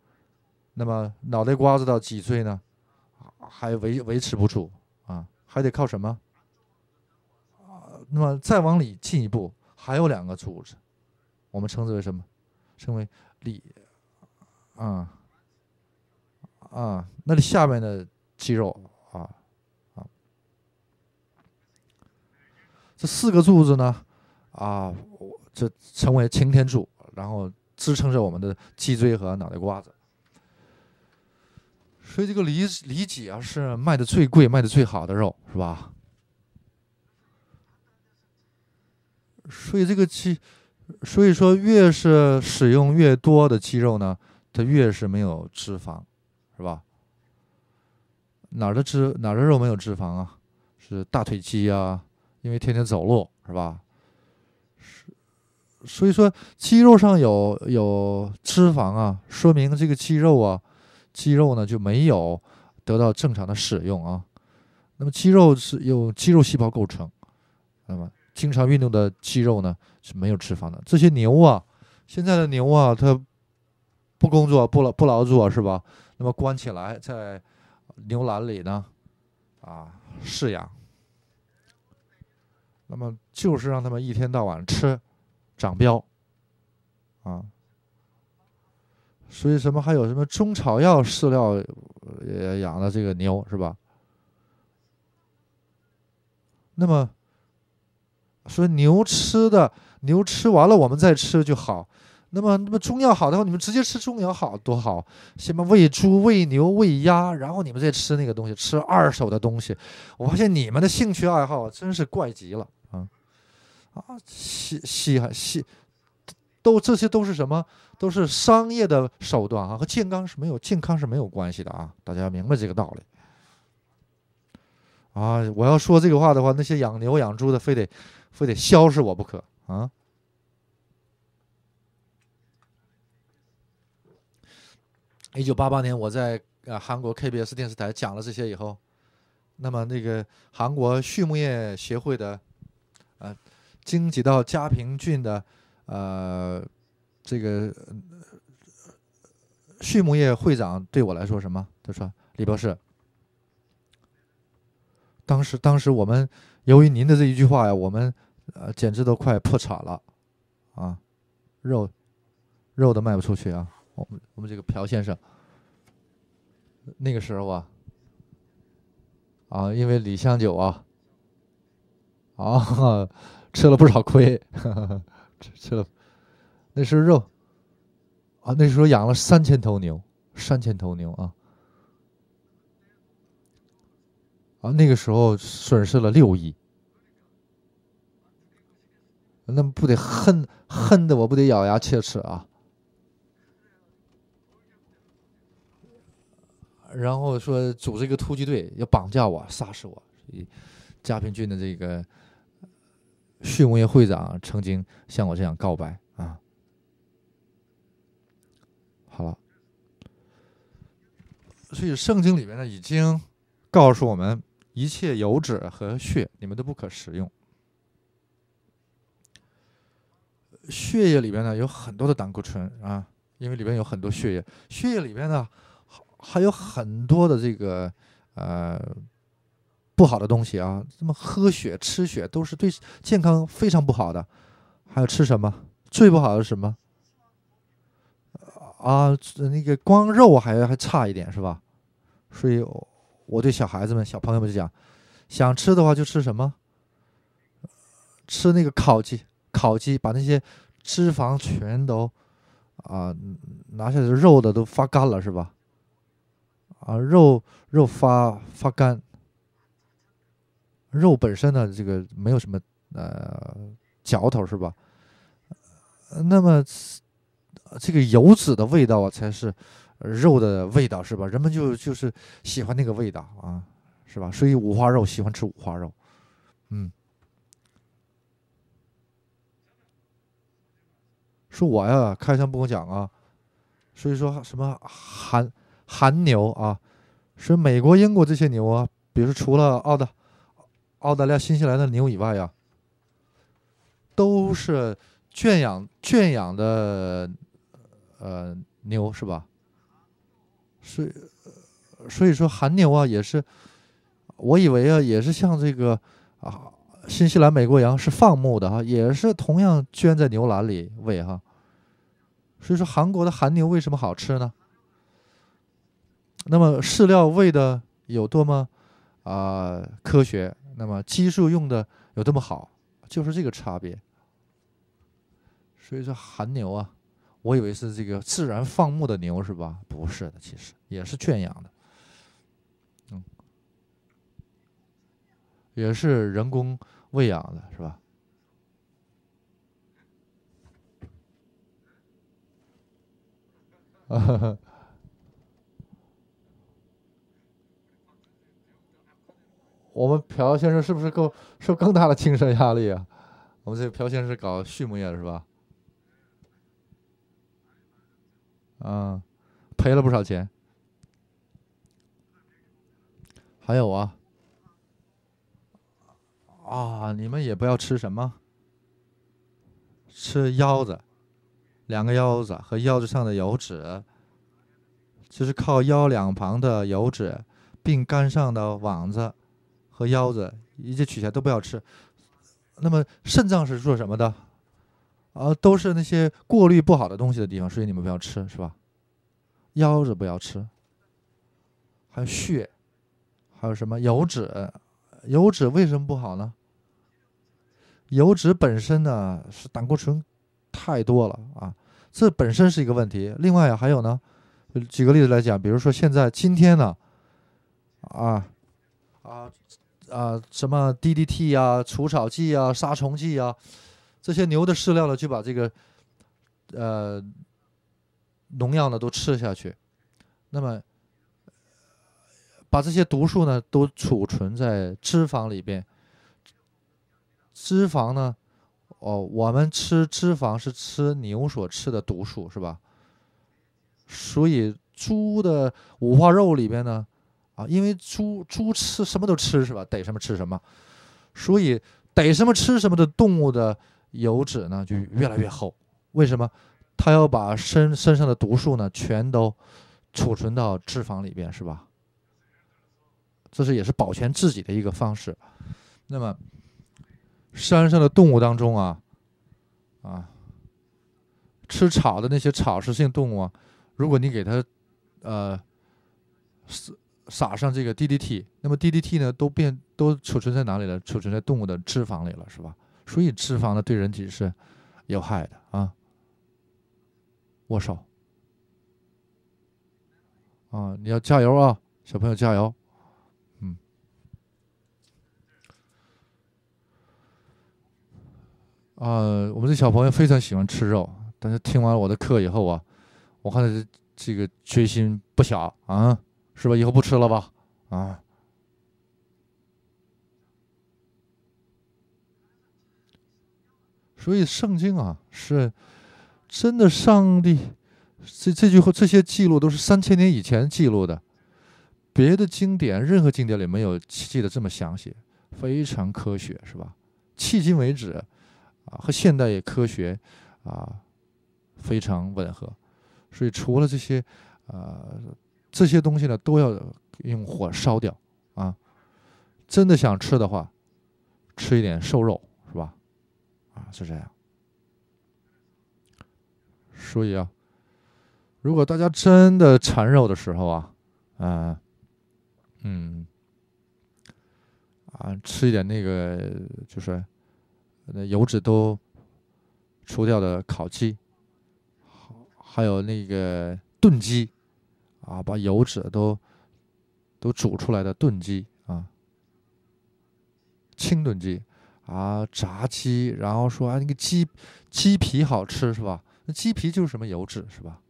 那么脑袋瓜子到脊椎呢？还维维持不住啊，还得靠什么？啊，那么再往里进一步，还有两个柱子，我们称之为什么？称为力啊啊，那里下面的肌肉啊啊，这四个柱子呢啊，这称为擎天柱，然后支撑着我们的脊椎和脑袋瓜子。所以这个里里脊啊是卖的最贵、卖的最好的肉，是吧？所以这个鸡，所以说越是使用越多的鸡肉呢，它越是没有脂肪，是吧？哪儿的脂哪儿的肉没有脂肪啊？是大腿肌呀，因为天天走路，是吧？是所以说，肌肉上有有脂肪啊，说明这个肌肉啊。肌肉呢就没有得到正常的使用啊，那么肌肉是由肌肉细胞构成，那么经常运动的肌肉呢是没有脂肪的。这些牛啊，现在的牛啊，它不工作、不劳不劳作是吧？那么关起来在牛栏里呢，啊，饲养，那么就是让他们一天到晚吃，长膘，啊。所以什么还有什么中草药饲料，养的这个牛是吧？那么，说牛吃的牛吃完了我们再吃就好。那么，那么中药好的话，你们直接吃中药好多好。先么喂猪喂牛喂鸭，然后你们再吃那个东西，吃二手的东西。我发现你们的兴趣爱好真是怪极了啊！啊，稀稀罕稀都这些都是什么？都是商业的手段啊，和健康是没有健康是没有关系的啊！大家要明白这个道理啊！我要说这个话的话，那些养牛养猪的非得非得削死我不可啊！一九八八年，我在呃韩国 KBS 电视台讲了这些以后，那么那个韩国畜牧业协会的呃，经济到家平郡的。呃，这个畜牧业会长对我来说，什么？他说：“李博士，当时，当时我们由于您的这一句话呀，我们呃简直都快破产了啊，肉肉都卖不出去啊。我们我们这个朴先生那个时候啊，啊，因为李香九啊，啊，吃了不少亏。”吃了，那是肉啊！那时候养了三千头牛，三千头牛啊！啊，那个时候损失了六亿，那不得恨恨的，我不得咬牙切齿啊！然后说组织一个突击队要绑架我，杀死我，嘉平郡的这个。畜牧业会长曾经像我这样告白啊，好了，所以圣经里面呢已经告诉我们，一切油脂和血你们都不可食用。血液里面呢有很多的胆固醇啊，因为里面有很多血液，血液里面呢还还有很多的这个呃。不好的东西啊，什么喝血、吃血都是对健康非常不好的。还有吃什么？最不好的是什么？啊，那个光肉还还差一点是吧？所以我对小孩子们、小朋友们就讲，想吃的话就吃什么？吃那个烤鸡，烤鸡把那些脂肪全都啊拿下来，肉的都发干了是吧？啊，肉肉发发干。肉本身呢，这个没有什么呃嚼头是吧？那么这个油脂的味道啊，才是肉的味道是吧？人们就就是喜欢那个味道啊，是吧？所以五花肉喜欢吃五花肉，嗯。说我呀，开箱不跟我讲啊，所以说什么韩韩牛啊，是美国、英国这些牛啊，比如除了澳的。澳大利亚、新西兰的牛以外啊，都是圈养圈养的呃牛是吧？所以所以说韩牛啊也是，我以为啊也是像这个啊新西兰、美国羊是放牧的哈，也是同样圈在牛栏里喂哈。所以说韩国的韩牛为什么好吃呢？那么饲料喂的有多么啊科学？那么激素用的有这么好，就是这个差别。所以说，寒牛啊，我以为是这个自然放牧的牛是吧？不是的，其实也是圈养的，嗯，也是人工喂养的是吧？哈哈。我们朴先生是不是够受更大的精神压力啊？我们这朴先生是搞畜牧业的是吧？啊，赔了不少钱。还有啊，啊，你们也不要吃什么？吃腰子，两个腰子和腰子上的油脂，就是靠腰两旁的油脂，并肝上的网子。和腰子，一切取下都不要吃。那么肾脏是做什么的？啊，都是那些过滤不好的东西的地方，所以你们不要吃，是吧？腰子不要吃，还有血，还有什么油脂？油脂为什么不好呢？油脂本身呢是胆固醇太多了啊，这本身是一个问题。另外还有呢，举个例子来讲，比如说现在今天呢，啊啊。啊，什么 DDT 啊、除草剂啊、杀虫剂啊，这些牛的饲料呢，就把这个呃农药呢都吃下去，那么把这些毒素呢都储存在脂肪里边，脂肪呢，哦，我们吃脂肪是吃牛所吃的毒素是吧？所以猪的五花肉里边呢。啊，因为猪猪吃什么都吃是吧？逮什么吃什么，所以逮什么吃什么的动物的油脂呢，就越来越 厚。为什么？它要把身身上的毒素呢，全都储存到脂肪里边是吧？这是也是保全自己的一个方式。那么，山上的动物当中啊，啊，吃草的那些草食性动物啊，如果你给它，呃，是。撒上这个 DDT，那么 DDT 呢都变都储存在哪里了？储存在动物的脂肪里了，是吧？所以脂肪呢对人体是有害的啊。握手啊！你要加油啊，小朋友加油。嗯。啊，我们这小朋友非常喜欢吃肉，但是听完了我的课以后啊，我看这这个决心不小啊。是吧？以后不吃了吧？啊！所以圣经啊，是真的，上帝这这句话，这些记录都是三千年以前记录的，别的经典，任何经典里没有记得这么详细，非常科学，是吧？迄今为止啊，和现代也科学啊，非常吻合。所以除了这些，呃。这些东西呢，都要用火烧掉啊！真的想吃的话，吃一点瘦肉是吧？啊，是这样。所以啊，如果大家真的馋肉的时候啊，嗯嗯啊，吃一点那个就是那油脂都除掉的烤鸡，还有那个炖鸡。啊，把油脂都都煮出来的炖鸡啊，清炖鸡啊，炸鸡，然后说啊，那个鸡鸡皮好吃是吧？那鸡皮就是什么油脂是吧？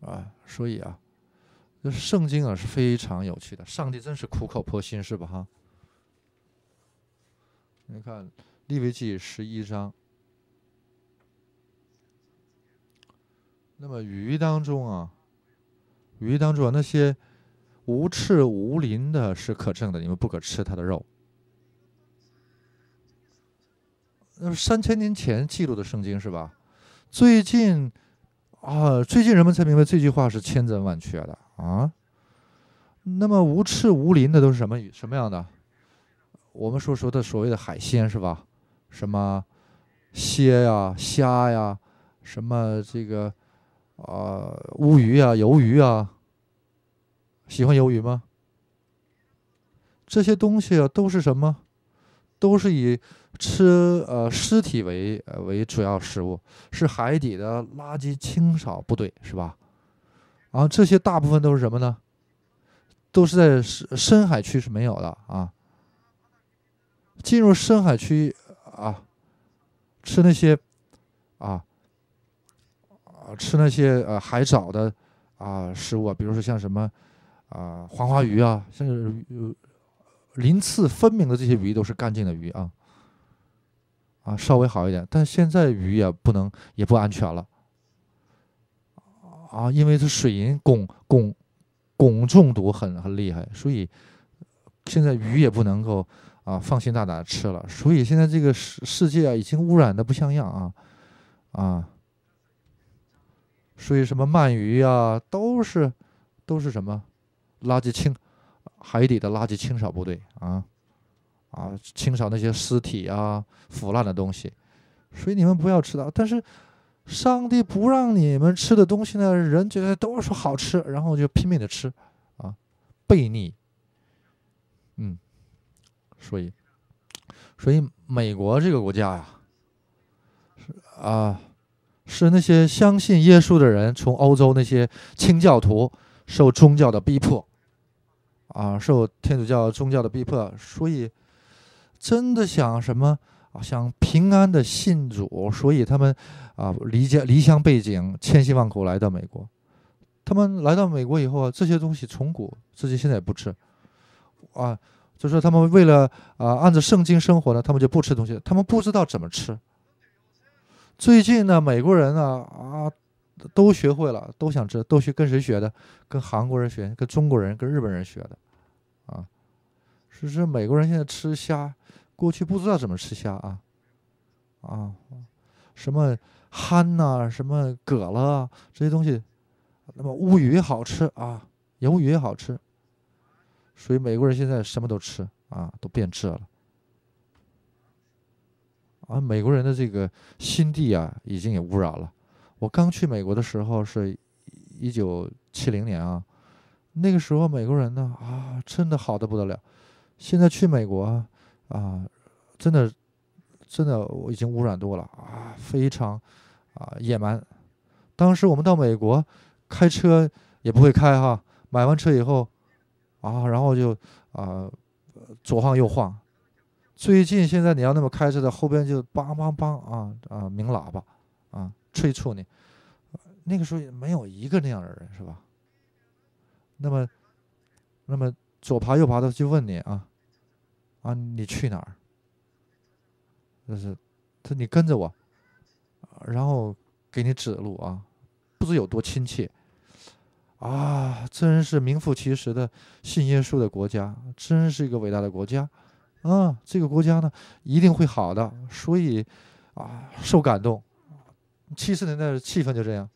啊，所以啊，那圣经啊是非常有趣的，上帝真是苦口婆心是吧？哈，你看利未记十一章。那么鱼当中啊，鱼当中啊、那些无翅无鳞的，是可证的，你们不可吃它的肉。那三千年前记录的圣经是吧？最近啊，最近人们才明白这句话是千真万确的啊。那么无翅无鳞的都是什么什么样的？我们所说的所谓的海鲜是吧？什么蟹呀、虾呀，什么这个。啊，乌鱼啊，鱿鱼啊，喜欢鱿鱼吗？这些东西啊，都是什么？都是以吃呃尸体为呃为主要食物，是海底的垃圾清扫部队，是吧？啊，这些大部分都是什么呢？都是在深深海区是没有的啊。进入深海区啊，吃那些啊。吃那些呃海藻的啊食物啊，比如说像什么啊黄花鱼啊，像鳞刺分明的这些鱼都是干净的鱼啊啊，稍微好一点。但现在鱼也不能也不安全了啊，因为这水银汞汞汞中毒很很厉害，所以现在鱼也不能够啊放心大胆吃了。所以现在这个世世界啊已经污染的不像样啊啊。所以什么鳗鱼啊，都是，都是什么，垃圾清，海底的垃圾清扫部队啊，啊，清扫那些尸体啊，腐烂的东西。所以你们不要吃到。但是，上帝不让你们吃的东西呢，人觉得都说好吃，然后就拼命的吃啊，悖逆。嗯，所以，所以美国这个国家呀，是啊。是那些相信耶稣的人，从欧洲那些清教徒受宗教的逼迫，啊，受天主教宗教的逼迫，所以真的想什么想平安的信主，所以他们啊离家离乡背井，千辛万苦来到美国。他们来到美国以后啊，这些东西从古至今现在也不吃，啊，就说他们为了啊按照圣经生活呢，他们就不吃东西，他们不知道怎么吃。最近呢，美国人呢啊，都学会了，都想知都学跟谁学的，跟韩国人学，跟中国人，跟日本人学的，啊，是是美国人现在吃虾，过去不知道怎么吃虾啊，啊，什么憨呐，什么蛤了这些东西，那么乌鱼也好吃啊，鱿鱼也好吃，所以美国人现在什么都吃啊，都变质了。啊，美国人的这个心地啊，已经也污染了。我刚去美国的时候是，一九七零年啊，那个时候美国人呢啊，真的好的不得了。现在去美国啊，真的，真的我已经污染多了啊，非常啊野蛮。当时我们到美国，开车也不会开哈，买完车以后啊，然后就啊左晃右晃。最近现在你要那么开车的，后边就梆梆梆啊啊鸣喇叭，啊催促你。那个时候也没有一个那样的人是吧？那么，那么左爬右爬的就问你啊啊你去哪儿？就是他你跟着我，然后给你指路啊，不知有多亲切。啊，真是名副其实的信耶稣的国家，真是一个伟大的国家。啊，这个国家呢一定会好的，所以啊，受感动。七十年代的气氛就这样。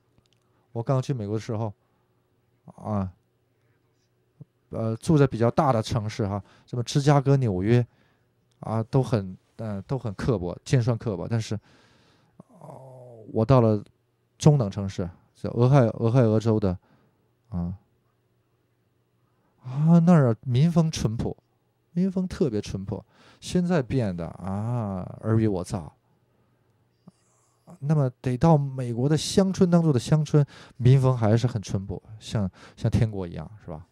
我刚去美国的时候，啊，呃，住在比较大的城市哈，什么芝加哥、纽约，啊，都很嗯都很刻薄、尖酸刻薄。但是，哦，我到了中等城市，叫俄亥俄亥俄州的，啊，啊那儿民风淳朴。民风特别淳朴，现在变得啊，尔虞我诈。那么得到美国的乡村当中的乡村民风还是很淳朴，像像天国一样，是吧？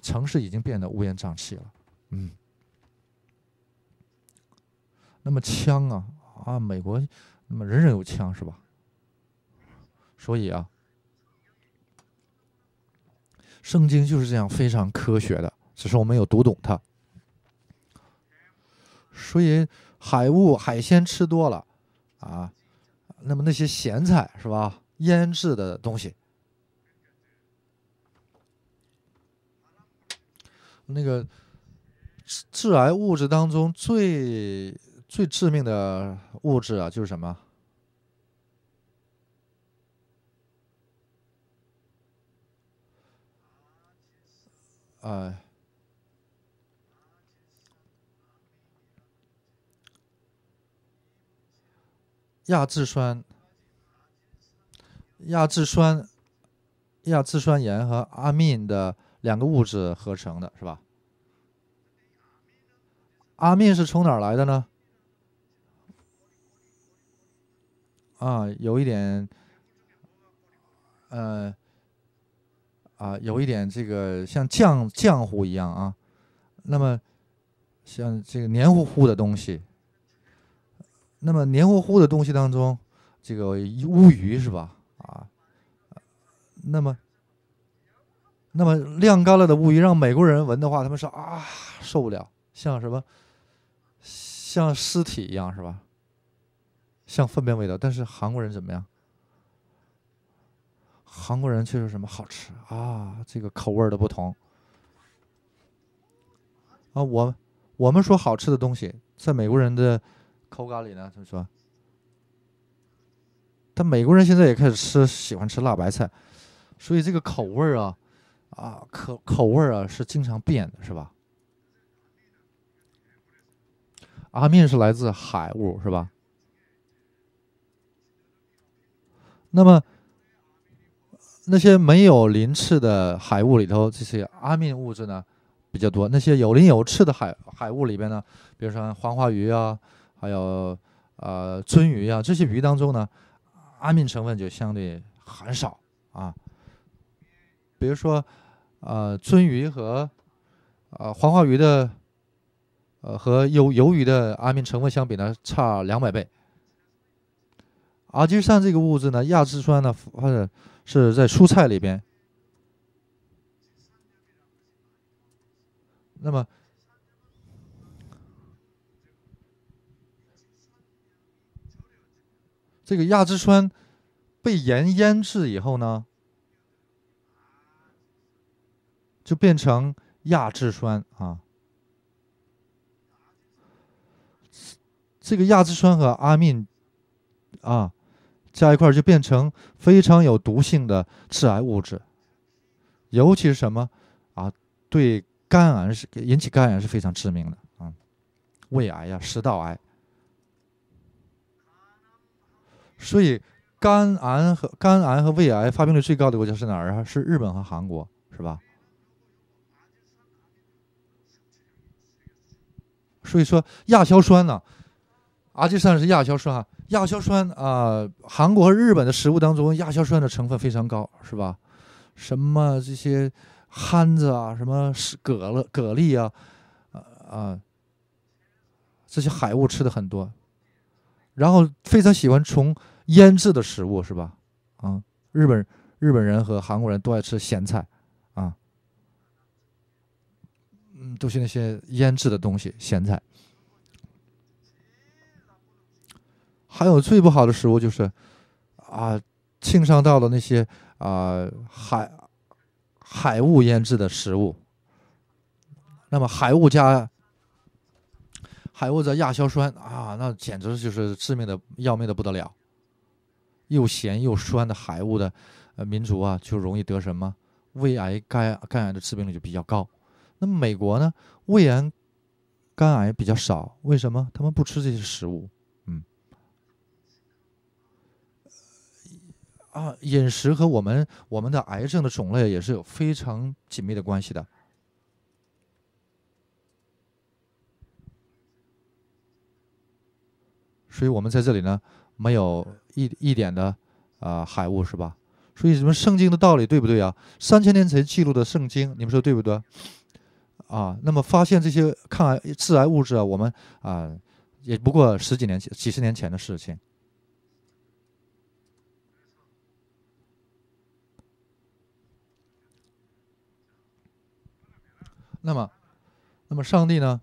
城市已经变得乌烟瘴气了，嗯。那么枪啊啊，美国那么人人有枪，是吧？所以啊，圣经就是这样，非常科学的，只是我没有读懂它。所以海物海鲜吃多了，啊，那么那些咸菜是吧，腌制的东西，那个致癌物质当中最最致命的物质啊，就是什么？哎。亚质酸、亚质酸、亚质酸盐和阿敏的两个物质合成的，是吧？阿敏是从哪儿来的呢？啊，有一点，呃，啊，有一点这个像浆浆糊一样啊，那么像这个黏糊糊的东西。那么黏糊糊的东西当中，这个乌鱼是吧？啊，那么，那么晾干了的乌鱼，让美国人闻的话，他们说啊，受不了，像什么，像尸体一样是吧？像粪便味道。但是韩国人怎么样？韩国人却说什么好吃啊？这个口味的不同啊，我我们说好吃的东西，在美国人的。口感里呢？他们说，但美国人现在也开始吃，喜欢吃辣白菜，所以这个口味儿啊，啊，口口味儿啊是经常变的，是吧？阿面是来自海物，是吧？那么那些没有鳞翅的海物里头，这些阿面物质呢比较多；那些有鳞有翅的海海物里边呢，比如说黄花鱼啊。还有呃鳟鱼呀，这些鱼当中呢，阿敏成分就相对很少啊。比如说呃鳟鱼和呃黄花鱼的呃和鱿鱿鱼的阿敏成分相比呢，差两百倍。而基际这个物质呢，亚硝酸呢，或者是在蔬菜里边，那么。这个亚硝酸被盐腌制以后呢，就变成亚制酸啊。这个亚硝酸和阿敏啊加一块儿就变成非常有毒性的致癌物质，尤其是什么啊？对肝癌是引起肝癌是非常致命的啊，胃癌呀、食道癌。所以，肝癌和肝癌和胃癌发病率最高的国家是哪儿啊？是日本和韩国，是吧？所以说亚硝酸呢，阿基酸是亚硝酸。啊，亚硝酸啊，韩国和日本的食物当中亚硝酸的成分非常高，是吧？什么这些憨子啊，什么蛤蜊、蛤蜊啊，啊，这些海物吃的很多，然后非常喜欢从。腌制的食物是吧？啊，日本日本人和韩国人都爱吃咸菜，啊，嗯，都是那些腌制的东西，咸菜。还有最不好的食物就是啊，庆尚道的那些啊海海物腌制的食物。那么海物加海物加亚硝酸啊，那简直就是致命的、要命的不得了。又咸又酸的海物的，呃，民族啊，就容易得什么胃癌、肝肝癌的致病率就比较高。那么美国呢，胃癌、肝癌比较少，为什么？他们不吃这些食物，嗯，啊，饮食和我们我们的癌症的种类也是有非常紧密的关系的，所以我们在这里呢。没有一一点的，啊，海雾是吧？所以，什么圣经的道理对不对啊？三千年前记录的圣经，你们说对不对？啊，那么发现这些抗癌、致癌物质啊，我们啊，也不过十几年前、几十年前的事情。那么，那么上帝呢？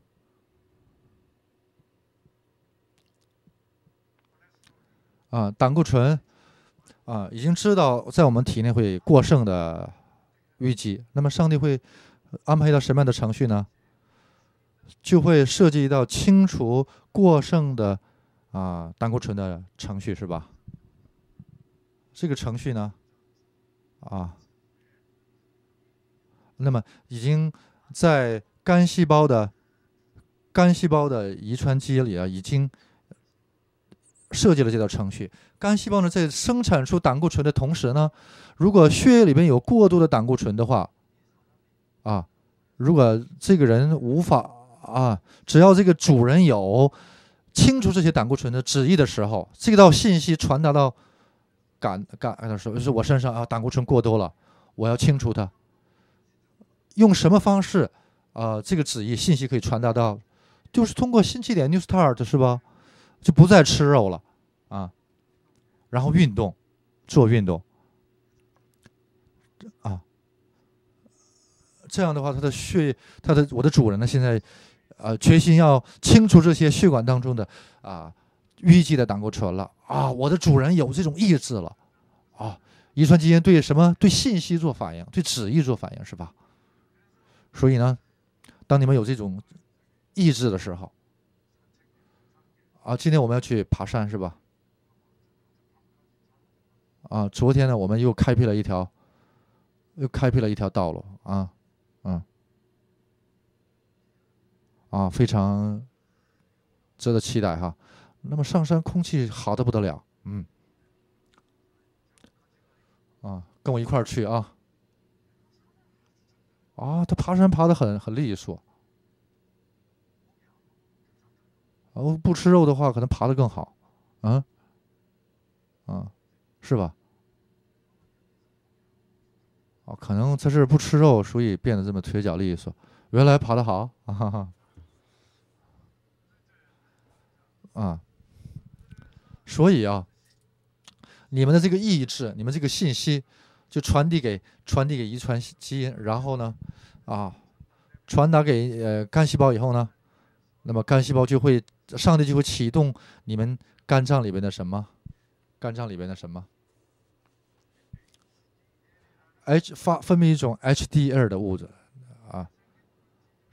啊，胆固醇啊，已经知道在我们体内会过剩的淤积，那么上帝会安排到什么样的程序呢？就会涉及到清除过剩的啊胆固醇的程序，是吧？这个程序呢，啊，那么已经在肝细胞的肝细胞的遗传基因里啊，已经。设计了这道程序，肝细胞呢在生产出胆固醇的同时呢，如果血液里面有过多的胆固醇的话，啊，如果这个人无法啊，只要这个主人有清除这些胆固醇的旨意的时候，这道信息传达到肝肝，是我身上啊，胆固醇过多了，我要清除它。用什么方式啊？这个旨意信息可以传达到，就是通过新起点 New Start，是吧？就不再吃肉了，啊，然后运动，做运动，啊，这样的话，他的血，他的我的主人呢，现在，呃，决心要清除这些血管当中的啊淤积的胆固醇了，啊，我的主人有这种意志了，啊，遗传基因对什么对信息做反应，对旨意做反应是吧？所以呢，当你们有这种意志的时候。啊，今天我们要去爬山，是吧？啊，昨天呢，我们又开辟了一条，又开辟了一条道路啊，嗯，啊，非常值得期待哈。那么上山空气好的不得了，嗯，啊，跟我一块儿去啊。啊，他爬山爬的很很利索。哦，不吃肉的话，可能爬的更好，啊，啊，是吧？哦，可能这是不吃肉，所以变得这么腿脚利索。原来爬的好，啊，所以啊，你们的这个意志，你们这个信息，就传递给传递给遗传基因，然后呢，啊，传达给呃干细胞以后呢，那么干细胞就会。上帝就会启动你们肝脏里边的什么？肝脏里边的什么？H 发分泌一种 H D 二的物质啊，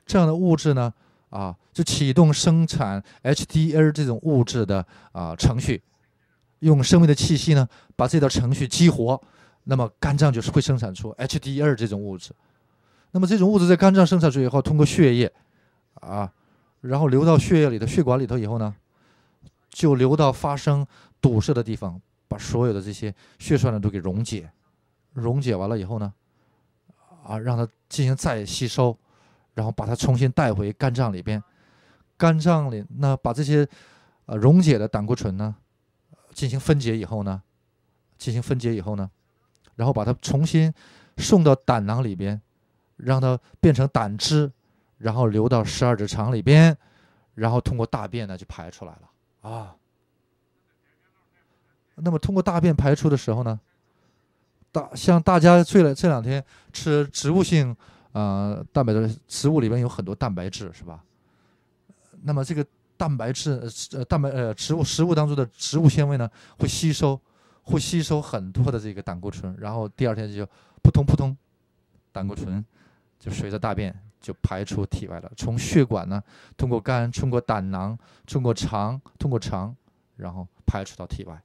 这样的物质呢啊，就启动生产 H D 二这种物质的啊程序，用生命的气息呢，把这道程序激活，那么肝脏就是会生产出 H D 二这种物质。那么这种物质在肝脏生产出以后，通过血液啊。然后流到血液里的血管里头以后呢，就流到发生堵塞的地方，把所有的这些血栓呢都给溶解，溶解完了以后呢，啊，让它进行再吸收，然后把它重新带回肝脏里边，肝脏里那把这些呃溶解的胆固醇呢，进行分解以后呢，进行分解以后呢，然后把它重新送到胆囊里边，让它变成胆汁。然后流到十二指肠里边，然后通过大便呢就排出来了啊。那么通过大便排出的时候呢，大像大家最这两天吃植物性呃蛋白的食物里边有很多蛋白质是吧？那么这个蛋白质、呃蛋白呃植物食物当中的植物纤维呢，会吸收会吸收很多的这个胆固醇，然后第二天就扑通扑通，胆固醇就随着大便。就排出体外了。从血管呢，通过肝，通过胆囊，通过肠，通过肠，然后排出到体外。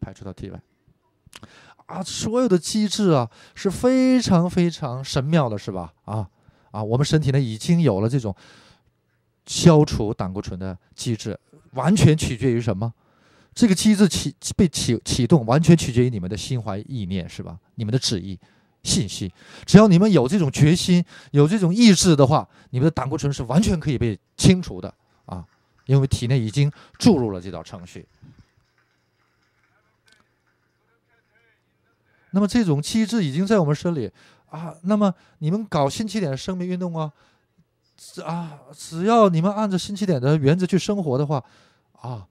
排出到体外，啊，所有的机制啊，是非常非常神妙的，是吧？啊啊，我们身体呢，已经有了这种消除胆固醇的机制，完全取决于什么？这个机制起被启启动，完全取决于你们的心怀意念，是吧？你们的旨意。信息，只要你们有这种决心，有这种意志的话，你们的胆固醇是完全可以被清除的啊！因为体内已经注入了这道程序。那么这种机制已经在我们身里啊。那么你们搞新起点生命运动啊，啊，只要你们按照新起点的原则去生活的话，啊，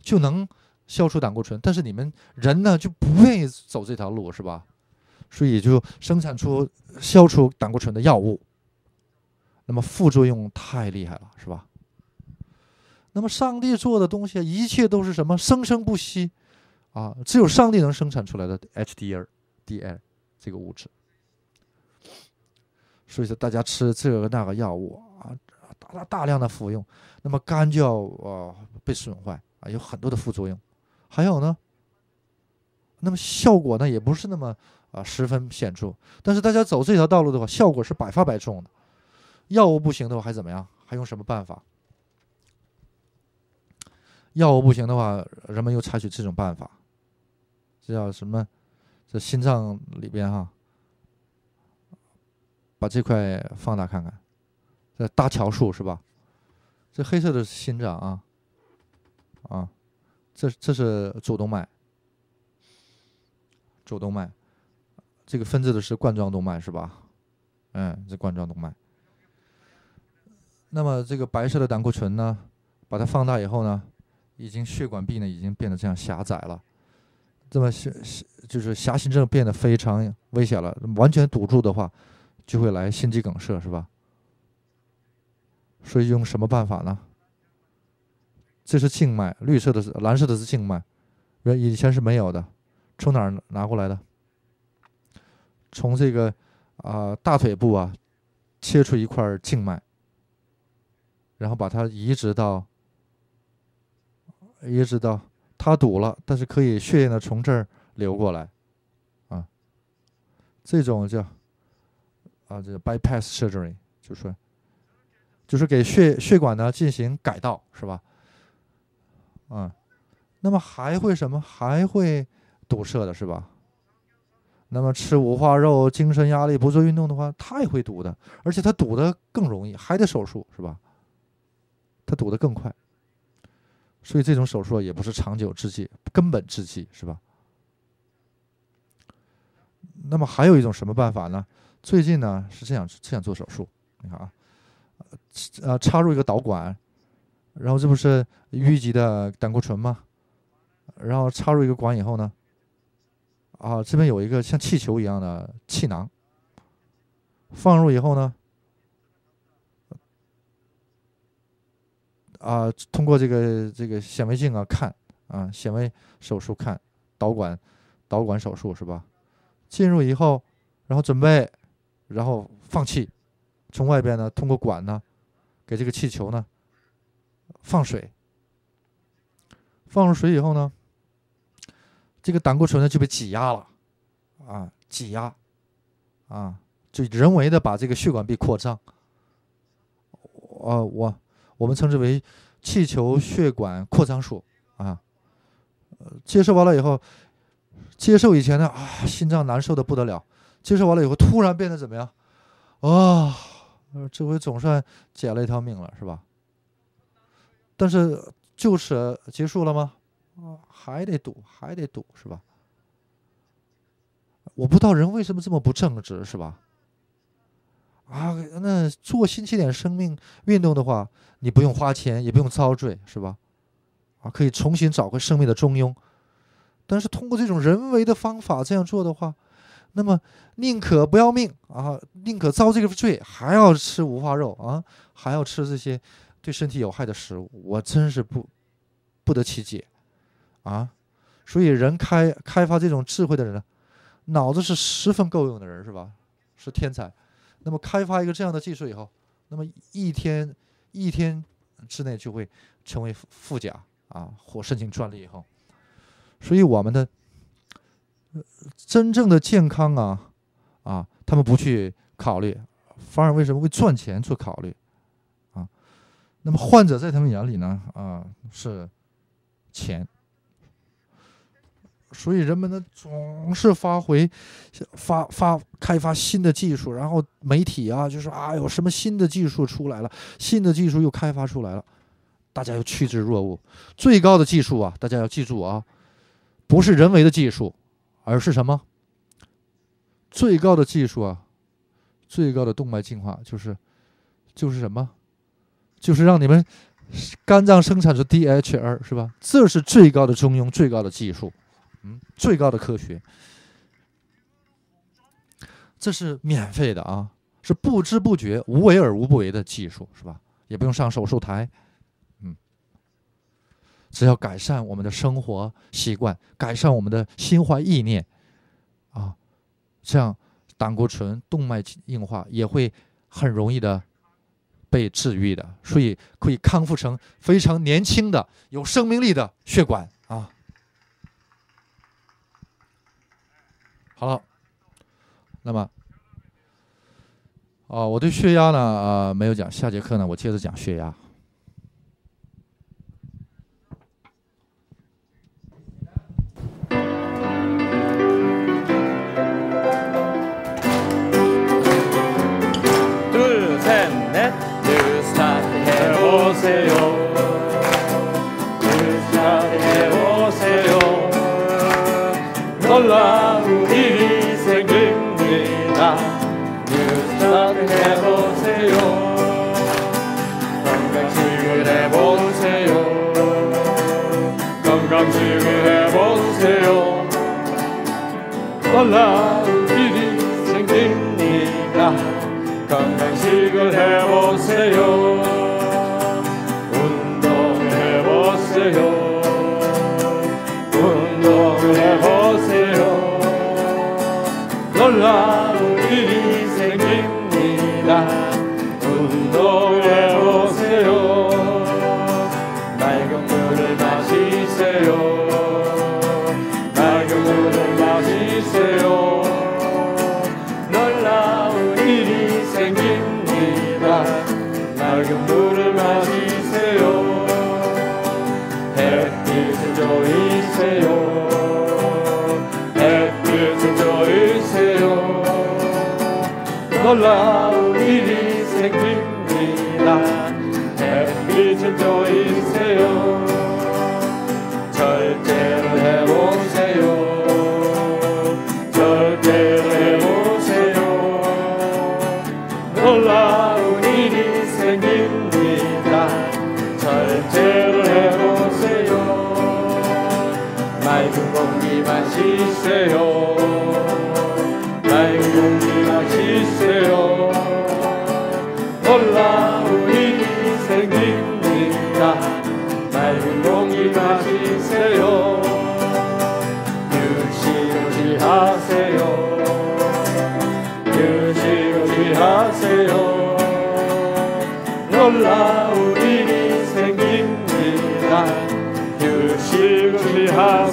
就能消除胆固醇。但是你们人呢，就不愿意走这条路，是吧？所以就生产出消除胆固醇的药物，那么副作用太厉害了，是吧？那么上帝做的东西，一切都是什么？生生不息啊！只有上帝能生产出来的 HDL、DL 这个物质。所以说，大家吃这个那个药物啊，大大量的服用，那么肝就要啊被损坏啊，有很多的副作用。还有呢，那么效果呢也不是那么。啊，十分显著。但是大家走这条道路的话，效果是百发百中的。药物不行的话，还怎么样？还用什么办法？药物不行的话，人们又采取这种办法。这叫什么？这心脏里边哈，把这块放大看看。这搭桥树是吧？这黑色的是心脏啊啊，这这是主动脉，主动脉。这个分支的是冠状动脉是吧？嗯，这冠状动脉。那么这个白色的胆固醇呢，把它放大以后呢，已经血管壁呢已经变得这样狭窄了。这么狭就是狭心症变得非常危险了。完全堵住的话，就会来心肌梗塞是吧？所以用什么办法呢？这是静脉，绿色的是蓝色的是静脉。以前是没有的，从哪儿拿过来的？从这个啊大腿部啊切出一块儿静脉，然后把它移植到移植到它堵了，但是可以血液呢从这儿流过来啊。这种叫啊这个 bypass surgery 就是就是给血血管呢进行改道是吧？嗯，那么还会什么？还会堵塞的是吧？那么吃五花肉、精神压力、不做运动的话，他也会堵的，而且他堵的更容易，还得手术，是吧？他堵的更快，所以这种手术也不是长久之计，根本之计，是吧？那么还有一种什么办法呢？最近呢是这样，这样做手术，你看啊，呃，插入一个导管，然后这不是淤积的胆固醇吗？然后插入一个管以后呢？啊，这边有一个像气球一样的气囊，放入以后呢，啊，通过这个这个显微镜啊看啊，显微手术看导管，导管手术是吧？进入以后，然后准备，然后放气，从外边呢通过管呢给这个气球呢放水，放入水以后呢。这个胆固醇呢就被挤压了，啊，挤压，啊，就人为的把这个血管壁扩张，啊，我我们称之为气球血管扩张术，啊，接受完了以后，接受以前呢啊，心脏难受的不得了，接受完了以后突然变得怎么样？啊，这回总算捡了一条命了，是吧？但是就此结束了吗？啊，还得赌，还得赌，是吧？我不知道人为什么这么不正直，是吧？啊，那做新起点生命运动的话，你不用花钱，也不用遭罪，是吧？啊，可以重新找回生命的中庸。但是通过这种人为的方法这样做的话，那么宁可不要命啊，宁可遭这个罪，还要吃五花肉啊，还要吃这些对身体有害的食物，我真是不不得其解。啊，所以人开开发这种智慧的人，呢，脑子是十分够用的人是吧？是天才。那么开发一个这样的技术以后，那么一天一天之内就会成为富富甲啊，或申请专利以后。所以我们的真正的健康啊啊，他们不去考虑，反而为什么为赚钱去考虑啊？那么患者在他们眼里呢啊是钱。所以人们呢总是发回，发发开发新的技术，然后媒体啊，就是啊有什么新的技术出来了，新的技术又开发出来了，大家又趋之若鹜。最高的技术啊，大家要记住啊，不是人为的技术，而是什么？最高的技术啊，最高的动脉净化就是，就是什么？就是让你们肝脏生产出 DHR 是吧？这是最高的中庸，最高的技术。嗯，最高的科学，这是免费的啊，是不知不觉、无为而无不为的技术，是吧？也不用上手术台，嗯，只要改善我们的生活习惯，改善我们的心怀意念，啊，这样胆固醇、动脉硬化也会很容易的被治愈的，所以可以康复成非常年轻的、有生命力的血管啊。好了，那么，哦，我对血压呢，啊，没有讲，下节课呢，我接着讲血压。 놀라운 일이 생깁니다 햇빛을 조이세요 절대로 해보세요 절대로 해보세요 놀라운 일이 생깁니다 절대로 해보세요 맑은 공기 마시세요 싸울 일이 생깁니다 유실금리하 그